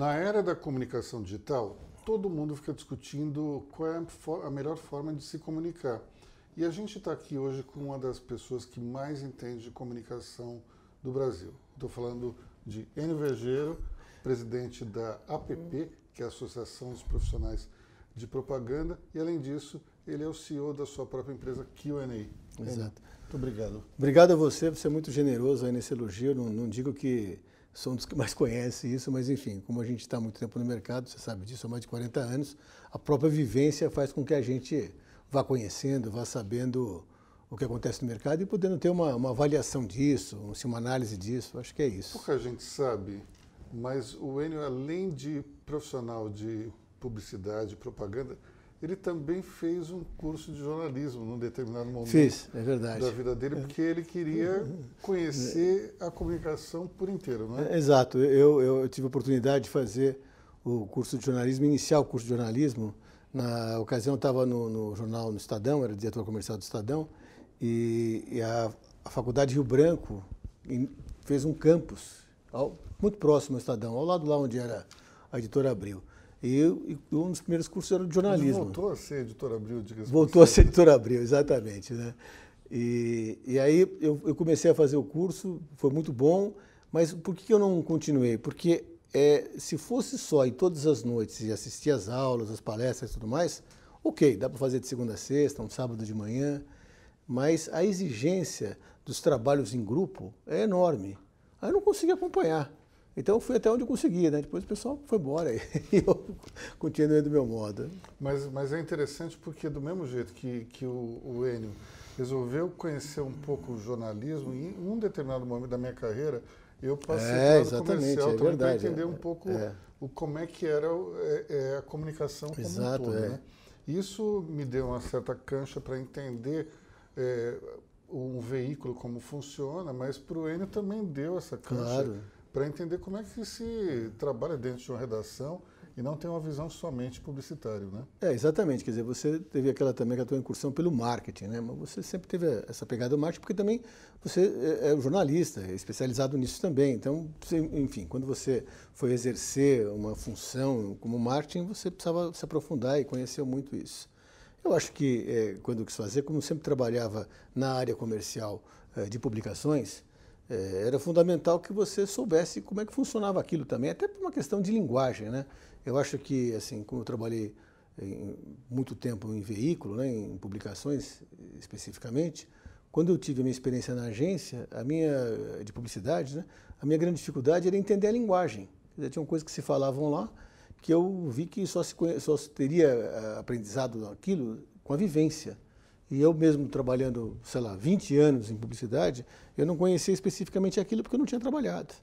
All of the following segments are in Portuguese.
Na era da comunicação digital, todo mundo fica discutindo qual é a melhor forma de se comunicar. E a gente está aqui hoje com uma das pessoas que mais entende de comunicação do Brasil. Estou falando de Enio Vergeiro, presidente da APP, que é a Associação dos Profissionais de Propaganda, e além disso, ele é o CEO da sua própria empresa QA. Exato. Muito obrigado. Obrigado a você por ser é muito generoso aí nesse elogio. Não, não digo que são dos que mais conhecem isso, mas enfim, como a gente está muito tempo no mercado, você sabe disso, há mais de 40 anos, a própria vivência faz com que a gente vá conhecendo, vá sabendo o que acontece no mercado e podendo ter uma, uma avaliação disso, assim, uma análise disso, acho que é isso. Pouca gente sabe, mas o Enio, além de profissional de publicidade, propaganda, ele também fez um curso de jornalismo num determinado momento Fiz, é verdade. da vida dele, porque ele queria conhecer a comunicação por inteiro, não né? é? Exato. Eu, eu tive a oportunidade de fazer o curso de jornalismo, iniciar o curso de jornalismo. Na ocasião, estava no, no, jornal, no Estadão, era diretor comercial do Estadão, e, e a, a, Faculdade Rio Branco fez um campus ao, muito próximo ao Estadão, ao lado lá onde era a editora Abril. E, um dos primeiros cursos era de jornalismo. voltou a ser editora Abril, diga -se Voltou a ser editora Abril, exatamente. Né? E, e aí eu, eu, comecei a fazer o curso, foi muito bom, mas por que eu não continuei? Porque é, se fosse só ir todas as noites e assistir as aulas, as palestras e tudo mais, ok, dá para fazer de segunda a sexta, um sábado de manhã, mas a exigência dos trabalhos em grupo é enorme. Aí eu não consegui acompanhar. Então eu fui até onde eu consegui, né? Depois o pessoal foi embora e eu continuei do meu modo. Mas, mas é interessante porque do mesmo jeito que, que o, o Enio resolveu conhecer um pouco o jornalismo, em um determinado momento da minha carreira, eu passei é, pelo é comercial é também para entender um pouco é. o, como é que era é, é, a comunicação como Exato, um todo. É. Né? Isso me deu uma certa cancha para entender um veículo como funciona, mas para o Enio também deu essa cancha. Claro para entender como é que se trabalha dentro de uma redação e não tem uma visão somente publicitária, né? É, exatamente. Quer dizer, você teve aquela também que a tua incursão pelo marketing, né? Mas você sempre teve essa pegada do marketing porque também você é, é jornalista, é especializado nisso também. Então, você, enfim, quando você foi exercer uma função como marketing, você precisava se aprofundar e conheceu muito isso. Eu acho que é, quando eu quis fazer, como sempre trabalhava na área comercial é, de publicações, é, era fundamental que você soubesse como é que funcionava aquilo também, até por uma questão de linguagem, né? Eu acho que, assim, como eu trabalhei eh, em, muito tempo em veículo, né, em publicações especificamente, quando eu tive a minha experiência na agência, a minha eh, de publicidade, né, a minha grande dificuldade era entender a linguagem. Quer dizer, tinham coisas que se falavam lá que eu vi que só, se, só teria eh, aprendizado aquilo com a vivência. E eu mesmo trabalhando, sei lá, 20 anos em publicidade, eu não conhecia especificamente aquilo porque eu não tinha trabalhado.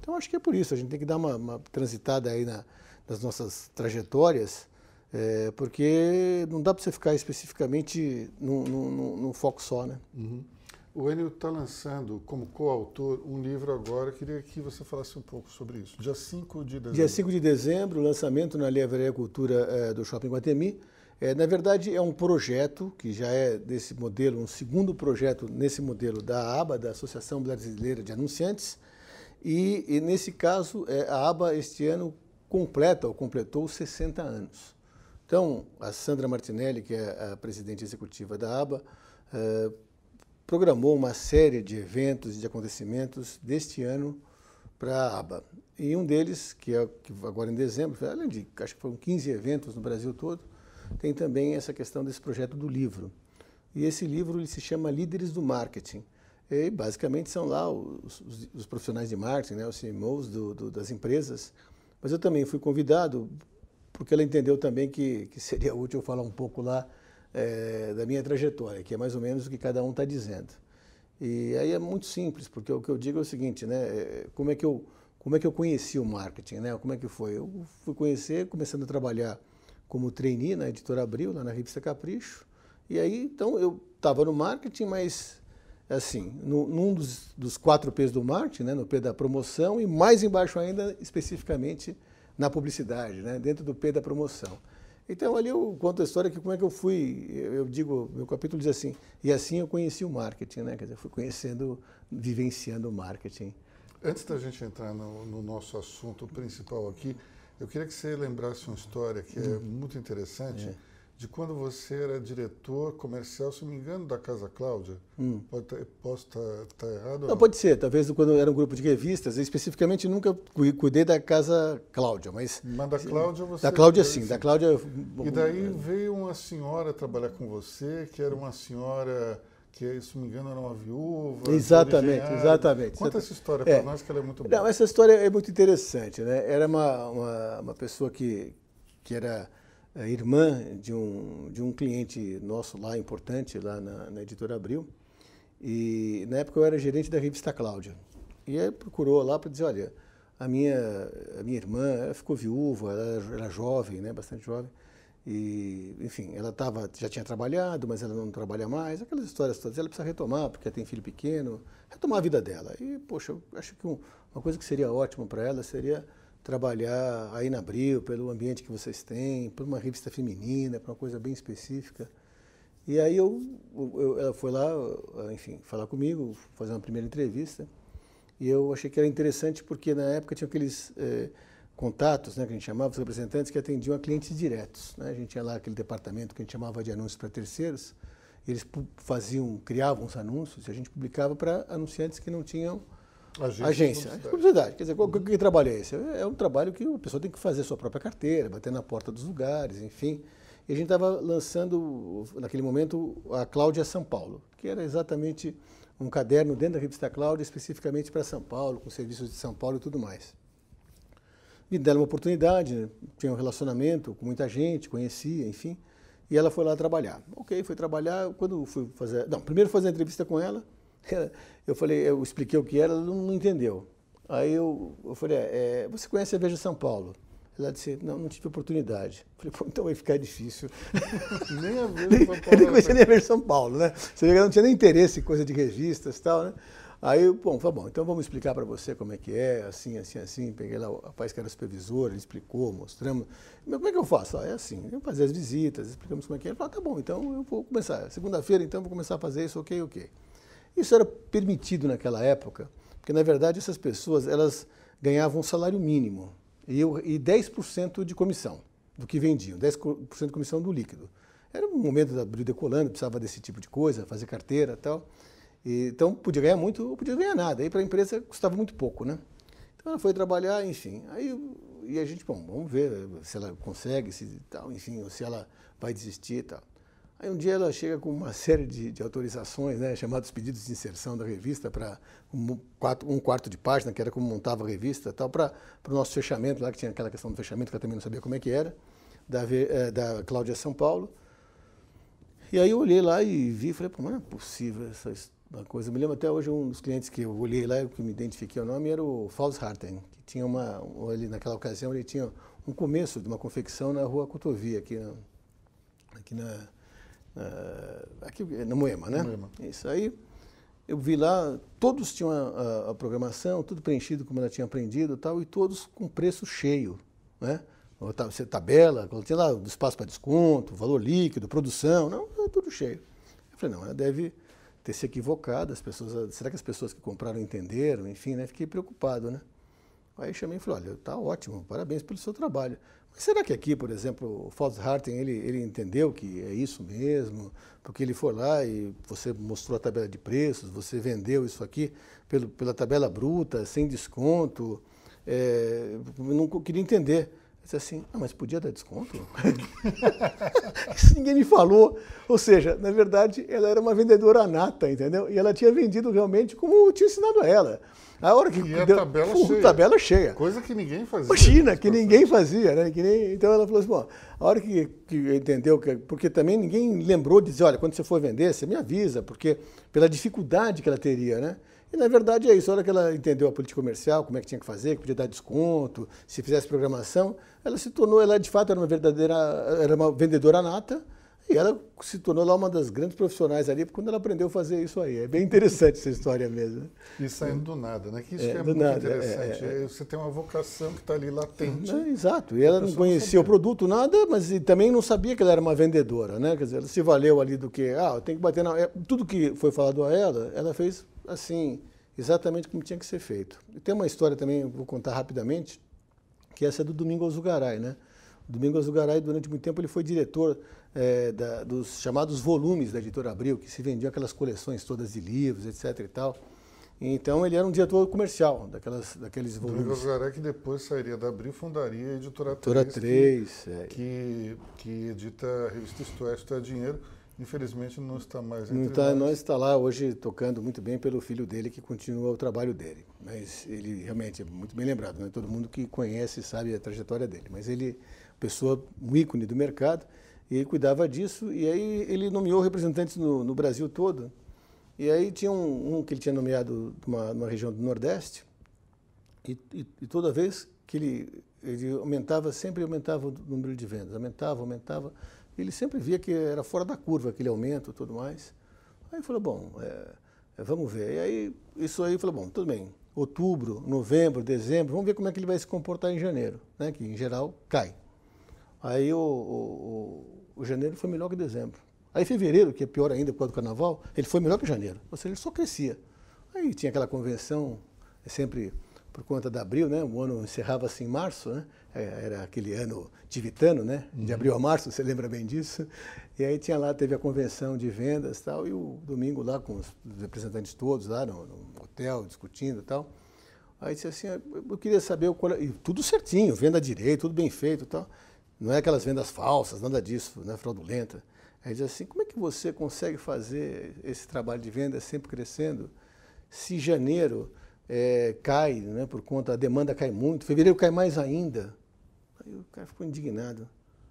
Então acho que é por isso, a gente tem que dar uma, uma transitada aí na, nas nossas trajetórias, é, porque não dá para você ficar especificamente num, num, num foco só, né? Uhum. O Enio está lançando como coautor um livro agora, queria que você falasse um pouco sobre isso. Dia 5 de dezembro. Dia 5 de dezembro, lançamento na Livraria Cultura é, do Shopping Guatemi. É, na verdade, é um projeto que já é desse modelo, um segundo projeto nesse modelo da ABA, da Associação Brasileira de Anunciantes, e, e nesse caso, é, a ABA este ano completa ou completou 60 anos. Então, a Sandra Martinelli, que é a presidente executiva da ABA, é, programou uma série de eventos e de acontecimentos deste ano para a ABA. E um deles, que é que agora em dezembro, além de, acho que foram 15 eventos no Brasil todo, tem também essa questão desse projeto do livro. E esse livro ele se chama Líderes do Marketing. E basicamente são lá os, os, os profissionais de marketing, né, os CMOs do, do, das empresas. Mas eu também fui convidado, porque ela entendeu também que, que seria útil eu falar um pouco lá é, da minha trajetória, que é mais ou menos o que cada um está dizendo. E aí é muito simples, porque o que eu digo é o seguinte, né? É, como é que eu, como é que eu conheci o marketing, né? Como é que foi? Eu fui conhecer começando a trabalhar como trainee na editora Abril, lá na revista Capricho. E aí, então, eu estava no marketing, mas assim, no, num dos, dos quatro P's do marketing, né, no P da promoção e mais embaixo ainda, especificamente, na publicidade, né, dentro do P da promoção. Então ali eu conto a história que como é que eu fui, eu, digo, meu capítulo diz assim, e assim eu conheci o marketing, né, quer dizer, fui conhecendo, vivenciando o marketing. Antes da gente entrar no, no nosso assunto principal aqui, eu queria que você lembrasse uma história que é hum. muito interessante, é. de quando você era diretor comercial, se não me engano, da Casa Cláudia. Hum. Tá, posso estar tá, tá errado? Não, não, pode ser. Talvez quando era um grupo de revistas, especificamente nunca cuidei da Casa Cláudia, mas... Mas da Cláudia você... Da Cláudia sim, sim, da assim. Cláudia... E daí veio uma senhora trabalhar com você, que era uma senhora que, se não me engano, era uma viúva. Exatamente, exatamente. Conta essa história é. para nós, que ela é muito boa. Não, essa história é muito interessante. Né? Era uma, uma, uma pessoa que, que era é, irmã de um, de um cliente nosso lá, importante, lá na, na Editora Abril. E na época eu era gerente da revista Cláudia. E ele procurou lá para dizer, olha, a minha, a minha irmã ela ficou viúva, ela era é jovem, né, bastante jovem, e, enfim, ela tava, já tinha trabalhado, mas ela não trabalha mais. Aquelas histórias todas. Ela precisa retomar, porque ela tem filho pequeno, retomar a vida dela. E, poxa, eu acho que um, uma coisa que seria ótima para ela seria trabalhar aí na Abril, pelo ambiente que vocês têm, por uma revista feminina, para uma coisa bem específica. E aí eu, eu, ela foi lá, enfim, falar comigo, fazer uma primeira entrevista. E eu achei que era interessante porque na época tinha aqueles... Eh, contatos, né, que a gente chamava, os representantes que atendiam a clientes diretos. Né? A gente tinha lá aquele departamento que a gente chamava de anúncios para terceiros, eles faziam, criavam os anúncios e a gente publicava para anunciantes que não tinham agência. agência. Publicidade. Quer dizer, qual, que, que trabalho é esse? É, é um trabalho que a pessoa tem que fazer a sua própria carteira, bater na porta dos lugares, enfim. E a gente estava lançando, naquele momento, a Cláudia São Paulo, que era exatamente um caderno dentro da revista Cláudia, especificamente para São Paulo, com serviços de São Paulo e tudo mais me deram uma oportunidade, tinha um relacionamento com muita gente, conhecia, enfim, e ela foi lá trabalhar. Ok, foi trabalhar, quando fui fazer... Não, primeiro fazer a entrevista com ela, eu falei, eu expliquei o que era, ela não entendeu. Aí eu, eu falei, é, é, você conhece a Veja São Paulo? Ela disse, não, não tive oportunidade. Falei, pô, então vai ficar difícil. nem a Veja São Paulo. nem, nem conhecia né? nem a Veja São Paulo, né? Você vê que ela não tinha nem interesse em coisa de revistas e tal, né? Aí, bom, tá bom, então vamos explicar para você como é que é, assim, assim, assim. Peguei lá o rapaz que era supervisor, ele explicou, mostramos. Mas como é que eu faço? Ah, é assim, eu fazer as visitas, explicamos como é que é. Ele falou, tá bom, então eu vou começar. Segunda-feira, então, vou começar a fazer isso, ok, ok. Isso era permitido naquela época, porque, na verdade, essas pessoas, elas ganhavam um salário mínimo e, eu, e 10% de comissão do que vendiam, 10% de comissão do líquido. Era um momento da Abril decolando, precisava desse tipo de coisa, fazer carteira e tal então, podia ganhar muito ou podia ganhar nada. Aí, para a empresa, custava muito pouco, né? Então, ela foi trabalhar, enfim. Aí, e a gente, bom, vamos ver né, se ela consegue, se tal, enfim, ou se ela vai desistir e tal. Aí um dia ela chega com uma série de, de autorizações, né, chamados pedidos de inserção da revista para um, um, quarto de página, que era como montava a revista tal, para o nosso fechamento lá, que tinha aquela questão do fechamento, que ela também não sabia como é que era, da, é, da Cláudia São Paulo. E aí eu olhei lá e vi e falei, pô, não é possível essa história uma coisa. me lembro até hoje um dos clientes que eu olhei lá, que me identifiquei o nome, era o Fals Harten, que tinha uma, ele, naquela ocasião ele tinha um começo de uma confecção na rua Cotovia, aqui na, aqui na, aqui na Moema, né? Moema. Isso aí. Eu vi lá, todos tinham a, a, a, programação, tudo preenchido como ela tinha aprendido tal, e todos com preço cheio, né? Tá, você tabela, tinha lá espaço para desconto, valor líquido, produção, não, tudo cheio. Eu falei, não, ela deve ter se equivocado, as pessoas, ah, será que as pessoas que compraram entenderam? Enfim, né? Fiquei preocupado, né? Aí chamei e falei, olha, tá ótimo, parabéns pelo seu trabalho. Mas será que aqui, por exemplo, o Fausto Harten, ele, ele entendeu que é isso mesmo? Porque ele foi lá e você mostrou a tabela de preços, você vendeu isso aqui pelo, pela tabela bruta, sem desconto. É, não queria entender disse assim, ah, mas podia dar desconto? Isso ninguém me falou. Ou seja, na verdade, ela era uma vendedora nata, entendeu? E ela tinha vendido realmente como eu tinha ensinado a ela. A hora que e é deu, a tabela, cheia. tabela cheia. Coisa que ninguém fazia. Imagina, que ninguém fazia, né? Que nem, então ela falou assim, bom, a hora que, que entendeu, que, porque também ninguém lembrou de dizer, olha, quando você for vender, você me avisa, porque pela dificuldade que ela teria, né? na verdade é isso. A hora que ela entendeu a política comercial, como é que tinha que fazer, que podia dar desconto, se fizesse programação, ela se tornou, ela de fato era uma verdadeira, era uma vendedora nata. E ela se tornou lá uma das grandes profissionais ali quando ela aprendeu a fazer isso aí. É bem interessante essa história mesmo. E saindo do nada, né? Que isso é, é muito nada, é, interessante. É, é, Você tem uma vocação que está ali latente. exato. E ela tá não conhecia não o produto, nada, mas também não sabia que ela era uma vendedora, né? Quer dizer, ela se valeu ali do que, ah, tem que bater na. É, tudo que foi falado a ela, ela fez assim, exatamente como tinha que ser feito. E tem uma história também, vou contar rapidamente, que essa é do Domingo Azugaray, né? O Domingo Azugaray, durante muito tempo, ele foi diretor é, da, dos chamados volumes da Editora Abril, que se vendiam aquelas coleções todas de livros, etc e tal. Então ele era um diretor comercial daquelas, daqueles volumes. Domingo Azugaray que depois sairia da Abril fundaria a Editora, Editora 3, 3 que, é. que, que edita a revista Isto é, Isto é Dinheiro, Infelizmente não está mais entre não está, nós. Não está lá hoje tocando muito bem pelo filho dele, que continua o trabalho dele. Mas ele realmente é muito bem lembrado, né? todo mundo que conhece sabe a trajetória dele. Mas ele, pessoa, um ícone do mercado, e ele cuidava disso, e aí ele nomeou representantes no, no Brasil todo. E aí tinha um, um que ele tinha nomeado numa, região do Nordeste, e, e, e toda vez que ele, ele aumentava, sempre aumentava o número de vendas, aumentava, aumentava ele sempre via que era fora da curva aquele aumento e tudo mais. Aí falou, bom, é, é, vamos ver. E aí, isso aí, falou, bom, tudo bem. Outubro, novembro, dezembro, vamos ver como é que ele vai se comportar em janeiro, né? Que em geral cai. Aí o, o, o, o janeiro foi melhor que dezembro. Aí fevereiro, que é pior ainda por causa do carnaval, ele foi melhor que janeiro. Ou seja, ele só crescia. Aí tinha aquela convenção, é sempre por conta de abril, né? O ano encerrava-se em março, né? É, era aquele ano tivitano, né? De uhum. abril a março, você lembra bem disso? E aí tinha lá, teve a convenção de vendas tal, e o domingo lá com os representantes todos lá no, no hotel, discutindo e tal. Aí disse assim, ah, eu queria saber qual E tudo certinho, venda direito, tudo bem feito e tal. Não é aquelas vendas falsas, nada disso, né? Fraudulenta. Aí disse assim, como é que você consegue fazer esse trabalho de venda sempre crescendo se janeiro é, cai, né, por conta, a demanda cai muito, fevereiro cai mais ainda, Aí o cara ficou indignado.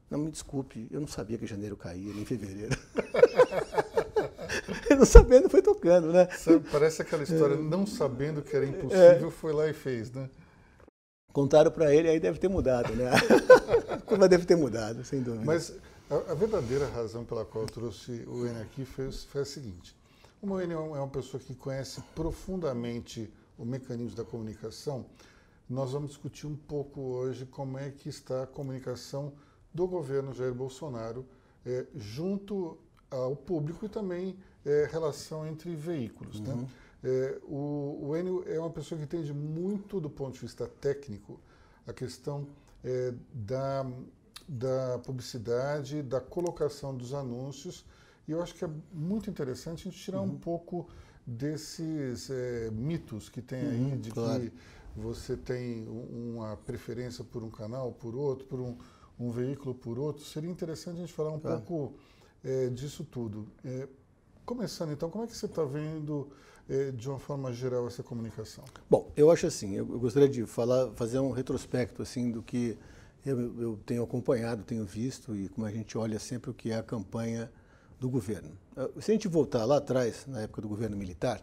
Não, me desculpe, eu não sabia que janeiro caía, nem fevereiro. não sabendo, foi tocando, né? Sabe, parece aquela história, é. não sabendo que era impossível, é. foi lá e fez, né? Contaram para ele, aí deve ter mudado, né? Mas deve ter mudado, sem dúvida. Mas a, a verdadeira razão pela qual eu trouxe o Eni aqui foi, foi a seguinte. O Moene é, é uma pessoa que conhece profundamente o mecanismo da comunicação, nós vamos discutir um pouco hoje como é que está a comunicação do governo Jair Bolsonaro é, junto ao público e também é, relação entre veículos. Né? Uhum. Né? É, o, o Enio é uma pessoa que entende muito do ponto de vista técnico a questão é, da, da publicidade, da colocação dos anúncios. E eu acho que é muito interessante a gente tirar uhum. um pouco desses é, mitos que tem aí uhum, de claro. que você tem uma preferência por um canal, por outro, por um, um veículo, por outro. Seria interessante a gente falar um pouco é, disso tudo. É, começando então, como é que você está vendo é, de uma forma geral essa comunicação? Bom, eu acho assim, eu, eu gostaria de falar, fazer um retrospecto assim do que eu, eu, tenho acompanhado, tenho visto e como a gente olha sempre o que é a campanha do governo. Ah, se a gente voltar lá atrás, na época do governo militar,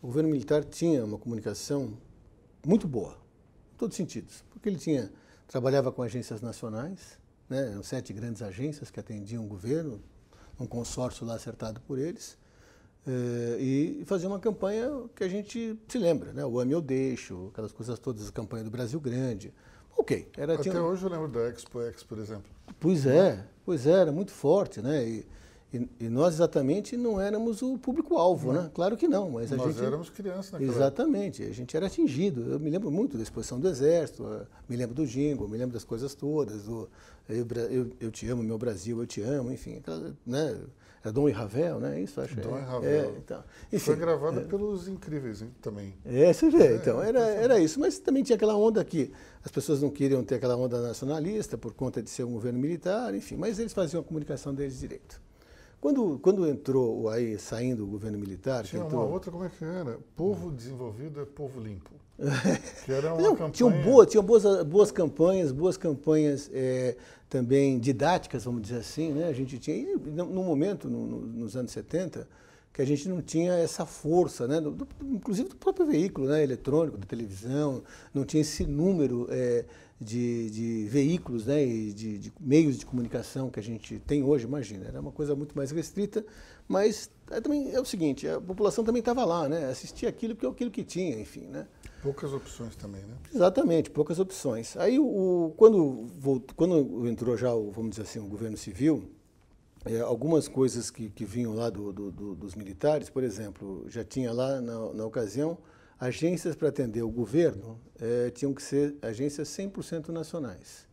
o governo militar tinha uma comunicação muito boa, em todos os sentidos, porque ele tinha trabalhava com agências nacionais, né, eram sete grandes agências que atendiam o governo, um consórcio lá acertado por eles, eh, e fazer uma campanha que a gente se lembra, né, o Ame Eu Deixo, aquelas coisas todas, a campanha do Brasil Grande. Ok. Era, Até tinha... hoje eu lembro da Expo X, por exemplo. Pois é, pois é, era muito forte, né? E, e, e, nós exatamente não éramos o público-alvo, né? Claro que não, mas a nós gente... Nós éramos crianças naquela Exatamente, a gente era atingido. Eu me lembro muito da exposição do Exército, eh, me lembro do Jingo, me lembro das coisas todas, do eh, eu, eu, eu, Te Amo, Meu Brasil, Eu Te Amo, enfim, né? É Dom e Ravel, né? Isso, acho. Dom e é, Ravel. É, então, enfim, Foi gravada é, pelos Incríveis hein, também. É, você vê, é, então, é era, era isso. Mas também tinha aquela onda que as pessoas não queriam ter aquela onda nacionalista por conta de ser um governo militar, enfim, mas eles faziam a comunicação deles direito. Quando, quando entrou aí, saindo o governo militar. Tinha entrou... uma outra, como é que era? Povo desenvolvido é povo limpo. que era uma Não, campanha... Tinham, boa, tinha boas, boas campanhas, boas campanhas é, também didáticas, vamos dizer assim, né? A gente tinha. E no momento, no, no, nos anos 70, que a gente não tinha essa força, né? Do, do, inclusive do próprio veículo né? eletrônico, da televisão, não tinha esse número é, de, de veículos né, e de, de, meios de comunicação que a gente tem hoje, imagina. Era uma coisa muito mais restrita, mas é, também é o seguinte, a população também estava lá, né? Assistia aquilo que aquilo que tinha, enfim, né? Poucas opções também, né? Exatamente, poucas opções. Aí, o, quando, voltou, quando entrou já, o, vamos dizer assim, o governo civil, é, algumas coisas que, que vinham lá do, do, do, dos militares, por exemplo, já tinha lá na, na ocasião agências para atender o governo eh, tinham que ser agências 100% nacionais.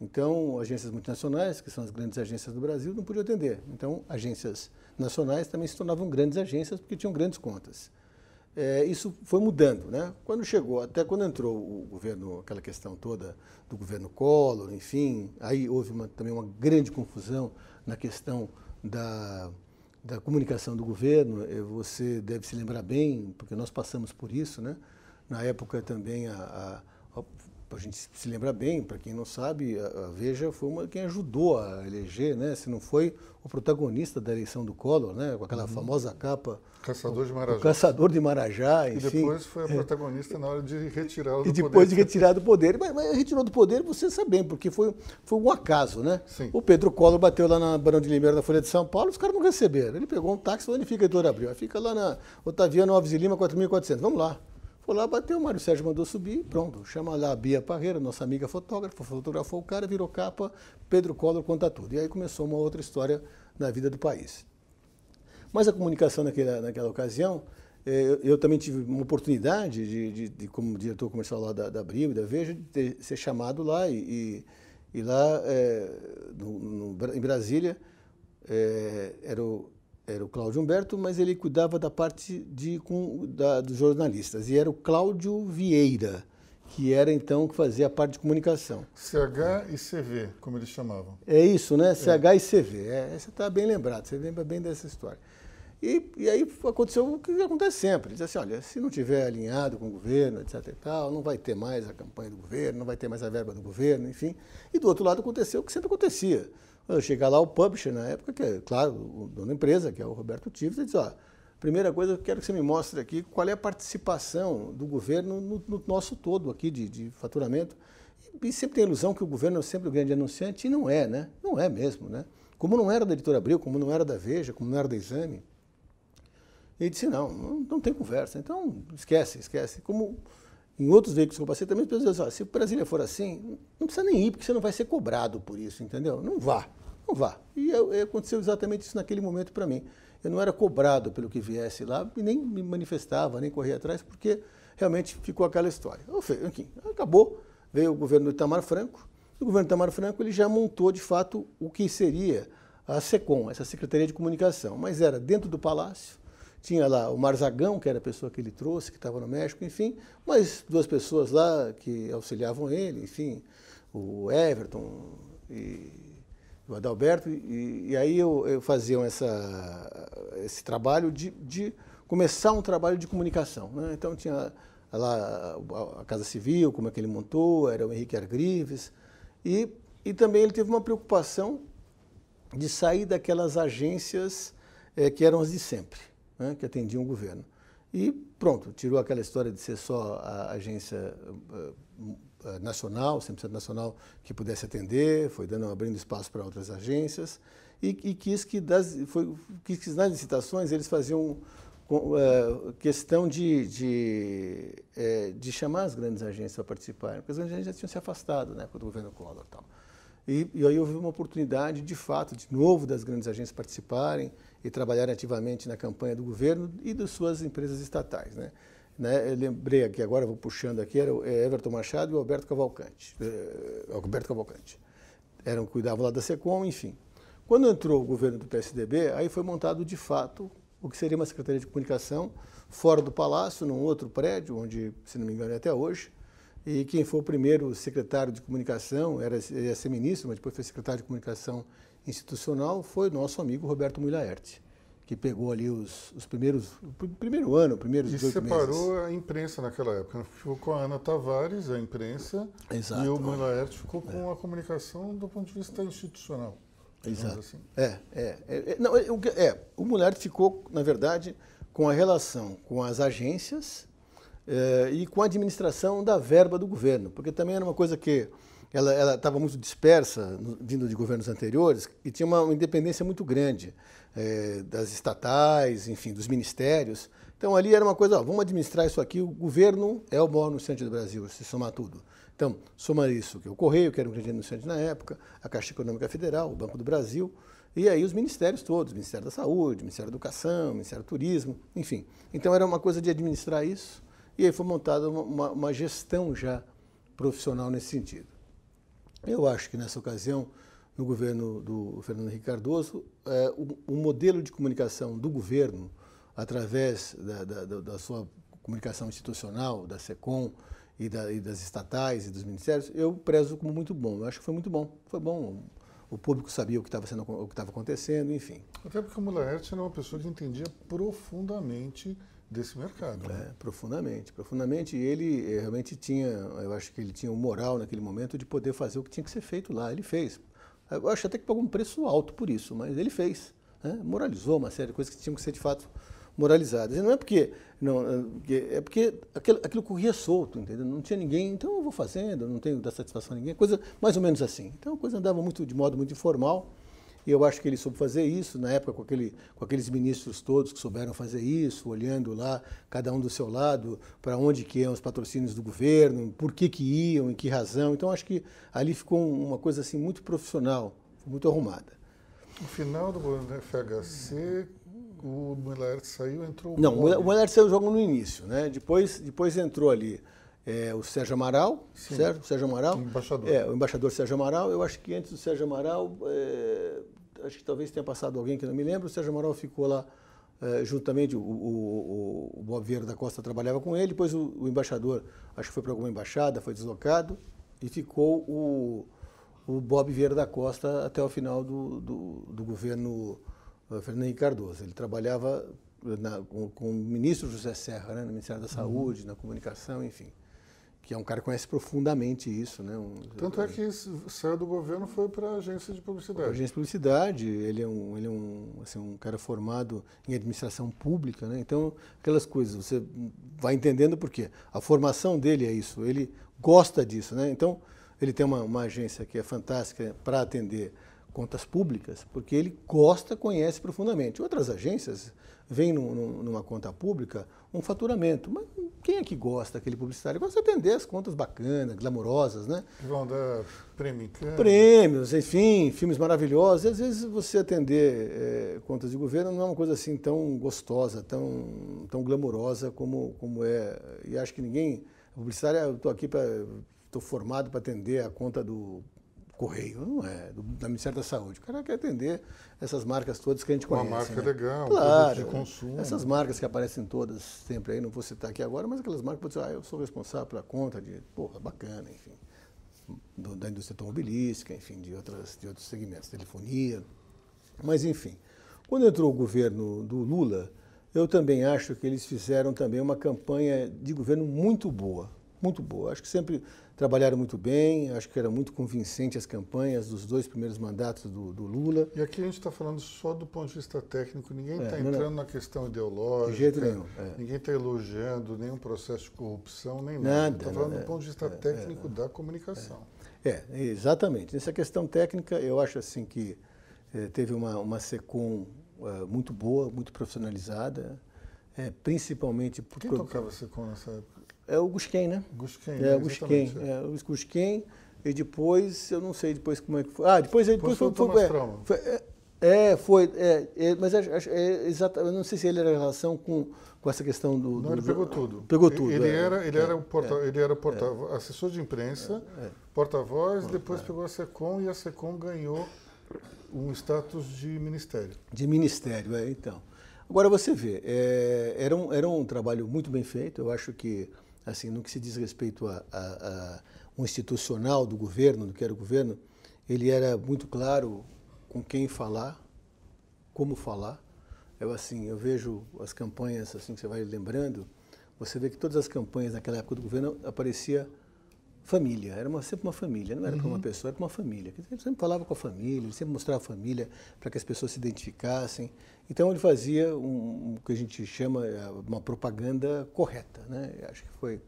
Então, agências multinacionais, que são as grandes agências do Brasil, não podiam atender. Então, agências nacionais também se tornavam grandes agências porque tinham grandes contas. Eh, isso foi mudando, né? Quando chegou, até quando entrou o governo, aquela questão toda do governo Collor, enfim, aí houve uma, também uma grande confusão na questão da da comunicação do governo, eh, você deve se lembrar bem, porque nós passamos por isso, né? Na época também a, a gente se lembra bem, para quem não sabe, a Veja foi uma quem ajudou a eleger, né? Se não foi o protagonista da eleição do Collor, né? Com aquela uhum. famosa capa. Caçador de Marajá. Caçador de Marajá, enfim. E depois foi a é. protagonista na hora de retirar. o poder. E depois de retirar do poder. Mas, mas, retirou do poder, você sabe bem, porque foi, foi um acaso, né? Sim. O Pedro Collor bateu lá na Barão de Limeira, da Folha de São Paulo, os caras não receberam. Ele pegou um táxi, onde fica Heitor Abril? Ah, fica lá na Otaviano Alves de Lima, 4.400. Vamos lá. Foi lá, bateu, o Mário Sérgio mandou subir, pronto. Chama lá a Bia Parreira, nossa amiga fotógrafa, fotografou o cara, virou capa, Pedro Collor conta tudo. E aí começou uma outra história na vida do país. Mas a comunicação naquela, naquela ocasião, é, eu, eu também tive uma oportunidade, de, de, de como diretor comercial lá da, da Abril e da Veja, de ter, ser chamado lá e, e, e lá é, no, no, em Brasília, é, era o era o Cláudio Humberto, mas ele cuidava da parte de, com, da, dos jornalistas. E era o Cláudio Vieira, que era então que fazia a parte de comunicação. CH e CV, como eles chamavam. É isso, né? CH é. e CV. É, você está bem lembrado, você lembra bem dessa história. E, e aí aconteceu o que acontece sempre. Diz assim, olha, se não tiver alinhado com o governo, etc e tal, não vai ter mais a campanha do governo, não vai ter mais a verba do governo, enfim. E do outro lado aconteceu o que sempre acontecia eu chegar lá, o publisher, na época, que é, claro, o dono da empresa, que é o Roberto Tives, ele diz, ó, primeira coisa, eu quero que você me mostre aqui qual é a participação do governo no, no nosso todo aqui de, de faturamento. E, e, sempre tem a ilusão que o governo é sempre o grande anunciante, e não é, né? Não é mesmo, né? Como não era da Editora Abril, como não era da Veja, como não era da Exame. Ele disse, não, não, não tem conversa. Então, esquece, esquece. Como em outros veículos que eu passei também, as pessoas dizem, se Brasília for assim, não precisa nem ir, porque você não vai ser cobrado por isso, entendeu? Não vá, não vá. E eu, aconteceu exatamente isso naquele momento para mim. Eu não era cobrado pelo que viesse lá, e nem me manifestava, nem corria atrás, porque realmente ficou aquela história. Enfim, acabou, veio o governo do Itamar Franco, e o governo do Itamar Franco ele já montou, de fato, o que seria a SECOM, essa Secretaria de Comunicação, mas era dentro do Palácio, tinha lá o Marzagão, que era a pessoa que ele trouxe, que estava no México, enfim, mais duas pessoas lá que auxiliavam ele, enfim, o Everton e o Adalberto, e, e aí eu, eu faziam essa, esse trabalho de, de começar um trabalho de comunicação. Né? Então tinha lá a Casa Civil, como é que ele montou, era o Henrique Argrives, e, e também ele teve uma preocupação de sair daquelas agências é, que eram as de sempre né, que atendiam o governo. E pronto, tirou aquela história de ser só a agência eh, eh, nacional, 100% nacional, que pudesse atender, foi dando, abrindo espaço para outras agências, e, e quis, que das, foi, quis que nas licitações eles faziam eh, questão de, de, de, chamar as grandes agências para participarem, porque as grandes agências já tinham se afastado né do governo Collor e tal. E, e aí houve uma oportunidade, de fato, de novo, das grandes agências participarem, e trabalharem ativamente na campanha do governo e das suas empresas estatais. Né? Né? Eu lembrei aqui, agora vou puxando aqui, era o é Everton Machado e o Alberto Cavalcante. Eh, Alberto Cavalcante. Eram, cuidavam lá da SECOM, enfim. Quando entrou o governo do PSDB, aí foi montado de fato o que seria uma Secretaria de Comunicação, fora do Palácio, num outro prédio, onde, se não me engano, é até hoje, e quem foi o primeiro secretário de comunicação, era, ia ser ministro, mas depois foi secretário de comunicação institucional, foi o nosso amigo Roberto Mulaerte, que pegou ali os, os primeiros, o primeiro ano, primeiros e separou meses. a imprensa naquela época, né? ficou com a Ana Tavares, a imprensa, Exato, e o Mulaerte ficou com é. a comunicação do ponto de vista institucional. Exato. Assim. É, é, é, é, não, é, o, é, o Mulaerte ficou, na verdade, com a relação com as agências, eh, e com a administração da verba do governo, porque também era uma coisa que ela estava muito dispersa, vindo de governos anteriores, e tinha uma, uma independência muito grande eh, das estatais, enfim, dos ministérios. Então ali era uma coisa, ó, vamos administrar isso aqui, o governo é o maior no centro do Brasil, se somar tudo. Então, soma isso, que é o Correio, que era um grande anunciante na época, a Caixa Econômica Federal, o Banco do Brasil, e aí os ministérios todos, Ministério da Saúde, Ministério da Educação, Ministério do Turismo, enfim. Então era uma coisa de administrar isso, e aí foi montada uma, uma gestão já profissional nesse sentido. Eu acho que nessa ocasião, no governo do Fernando Henrique Cardoso, é, o, o, modelo de comunicação do governo, através da, da, da sua comunicação institucional, da SECOM e, da, e, das estatais e dos ministérios, eu prezo como muito bom. Eu acho que foi muito bom. Foi bom. O público sabia o que estava acontecendo, enfim. Até porque o Mulaert era uma pessoa que entendia profundamente desse mercado. Né? É, profundamente, profundamente. E ele eh, realmente tinha, eu acho que ele tinha o um moral naquele momento de poder fazer o que tinha que ser feito lá. Ele fez. Eu acho até que pagou um preço alto por isso, mas ele fez. Né? Moralizou uma série de coisas que tinham que ser de fato moralizadas. E não é porque não é porque é aquilo, aquilo corria solto, entendeu? Não tinha ninguém, então eu vou fazendo, não tenho da satisfação a ninguém, coisa mais ou menos assim. Então a coisa andava muito de modo muito informal. E eu acho que ele soube fazer isso, na época, com, aquele, com aqueles ministros todos que souberam fazer isso, olhando lá, cada um do seu lado, para onde que iam os patrocínios do governo, por que que iam, em que razão. Então, acho que ali ficou uma coisa assim muito profissional, muito arrumada. No final do governo do FHC, o Mulher saiu entrou... Não, o Mulher saiu jogo no início, né? Depois, depois entrou ali é, o Sérgio Amaral, Sim. certo? O Sérgio Amaral. O embaixador. É, o embaixador Sérgio Amaral. Eu acho que antes do Sérgio Amaral, é, acho que talvez tenha passado alguém que não me lembro, o Sérgio Amaral ficou lá é, juntamente, o, o, o, Bob Vieira da Costa trabalhava com ele, depois o, o embaixador, acho que foi para alguma embaixada, foi deslocado, e ficou o, o Bob Vieira da Costa até o final do, do, do governo eh, Fernando Henrique Cardoso. Ele trabalhava eh, na, com, com, o ministro José Serra, né, no Ministério da uhum. Saúde, uhum. na comunicação, enfim que é um cara que conhece profundamente isso, né? Um, Tanto é que saiu do governo foi para a agência de publicidade. Agência de publicidade, ele é um, ele é um, assim, um cara formado em administração pública, né? Então aquelas coisas você vai entendendo por quê. A formação dele é isso, ele gosta disso, né? Então ele tem uma, uma agência que é fantástica para atender contas públicas, porque ele gosta, conhece profundamente. Outras agências veem num, numa conta pública um faturamento, mas quem é que gosta daquele publicitário? gosta de atender as contas bacanas, glamourosas, né? Que vão dar prêmio. Prêmios, enfim, filmes maravilhosos. E às vezes você atender é, contas de governo não é uma coisa assim tão gostosa, tão, tão glamourosa como, como é. E acho que ninguém... publicitário publicitária, ah, eu estou aqui para... Estou formado para atender a conta do Correio, não é, do, da Ministério da Saúde. O cara quer atender essas marcas todas que a gente Uma conhece. Uma marca né? legal, claro, de consumo. Essas né? marcas que aparecem todas sempre aí, não vou citar aqui agora, mas aquelas marcas que ah, eu sou responsável pela conta de, porra, bacana, enfim, do, da indústria automobilística, enfim, de, outras, de outros segmentos, telefonia. Mas, enfim, quando entrou o governo do Lula, eu também acho que eles fizeram também uma campanha de governo muito boa, muito boa. Acho que sempre trabalharam muito bem, acho que era muito convincente as campanhas dos dois primeiros mandatos do, do Lula. E aqui a gente está falando só do ponto de vista técnico, ninguém está é, tá entrando não, na questão ideológica, de jeito nenhum, é. ninguém está elogiando nenhum processo de corrupção, nem nada. Está falando não, do é, ponto de vista é, é técnico é. da comunicação. É. exatamente. Nessa questão técnica, eu acho assim que eh, teve uma, uma SECOM eh, muito boa, muito profissionalizada, eh, principalmente... Por Quem pro... tocava SECOM nessa época? É o Gusquem, né? Gusquem, é, é, Gusquem. É. é, o Gusquem. E depois, eu não sei depois como é que foi. Ah, depois, depois, depois foi, foi, foi, foi é, é, foi. É, é, mas é, é, eu não sei se ele era em relação com, com essa questão do. Não, do, ele pegou tudo. Pegou tudo. Ele é, era, ele é, era, porta, é, ele era porta, assessor de imprensa, porta-voz, depois pegou a SECOM e a SECOM ganhou um status de ministério. De ministério, é, então. Agora você vê, era, um, era um trabalho muito bem feito, eu acho que assim, no que se diz respeito a, a, a um institucional do governo, do que era o governo, ele era muito claro com quem falar, como falar. Eu assim, eu vejo as campanhas assim que você vai lembrando, você vê que todas as campanhas naquela época do governo aparecia família, era uma, sempre uma família, não era uhum. para uma pessoa, era para uma família. Ele sempre falava com a família, ele sempre mostrava a família para que as pessoas se identificassem. Então ele fazia um, um que a gente chama é, uma propaganda correta, né? Acho que foi,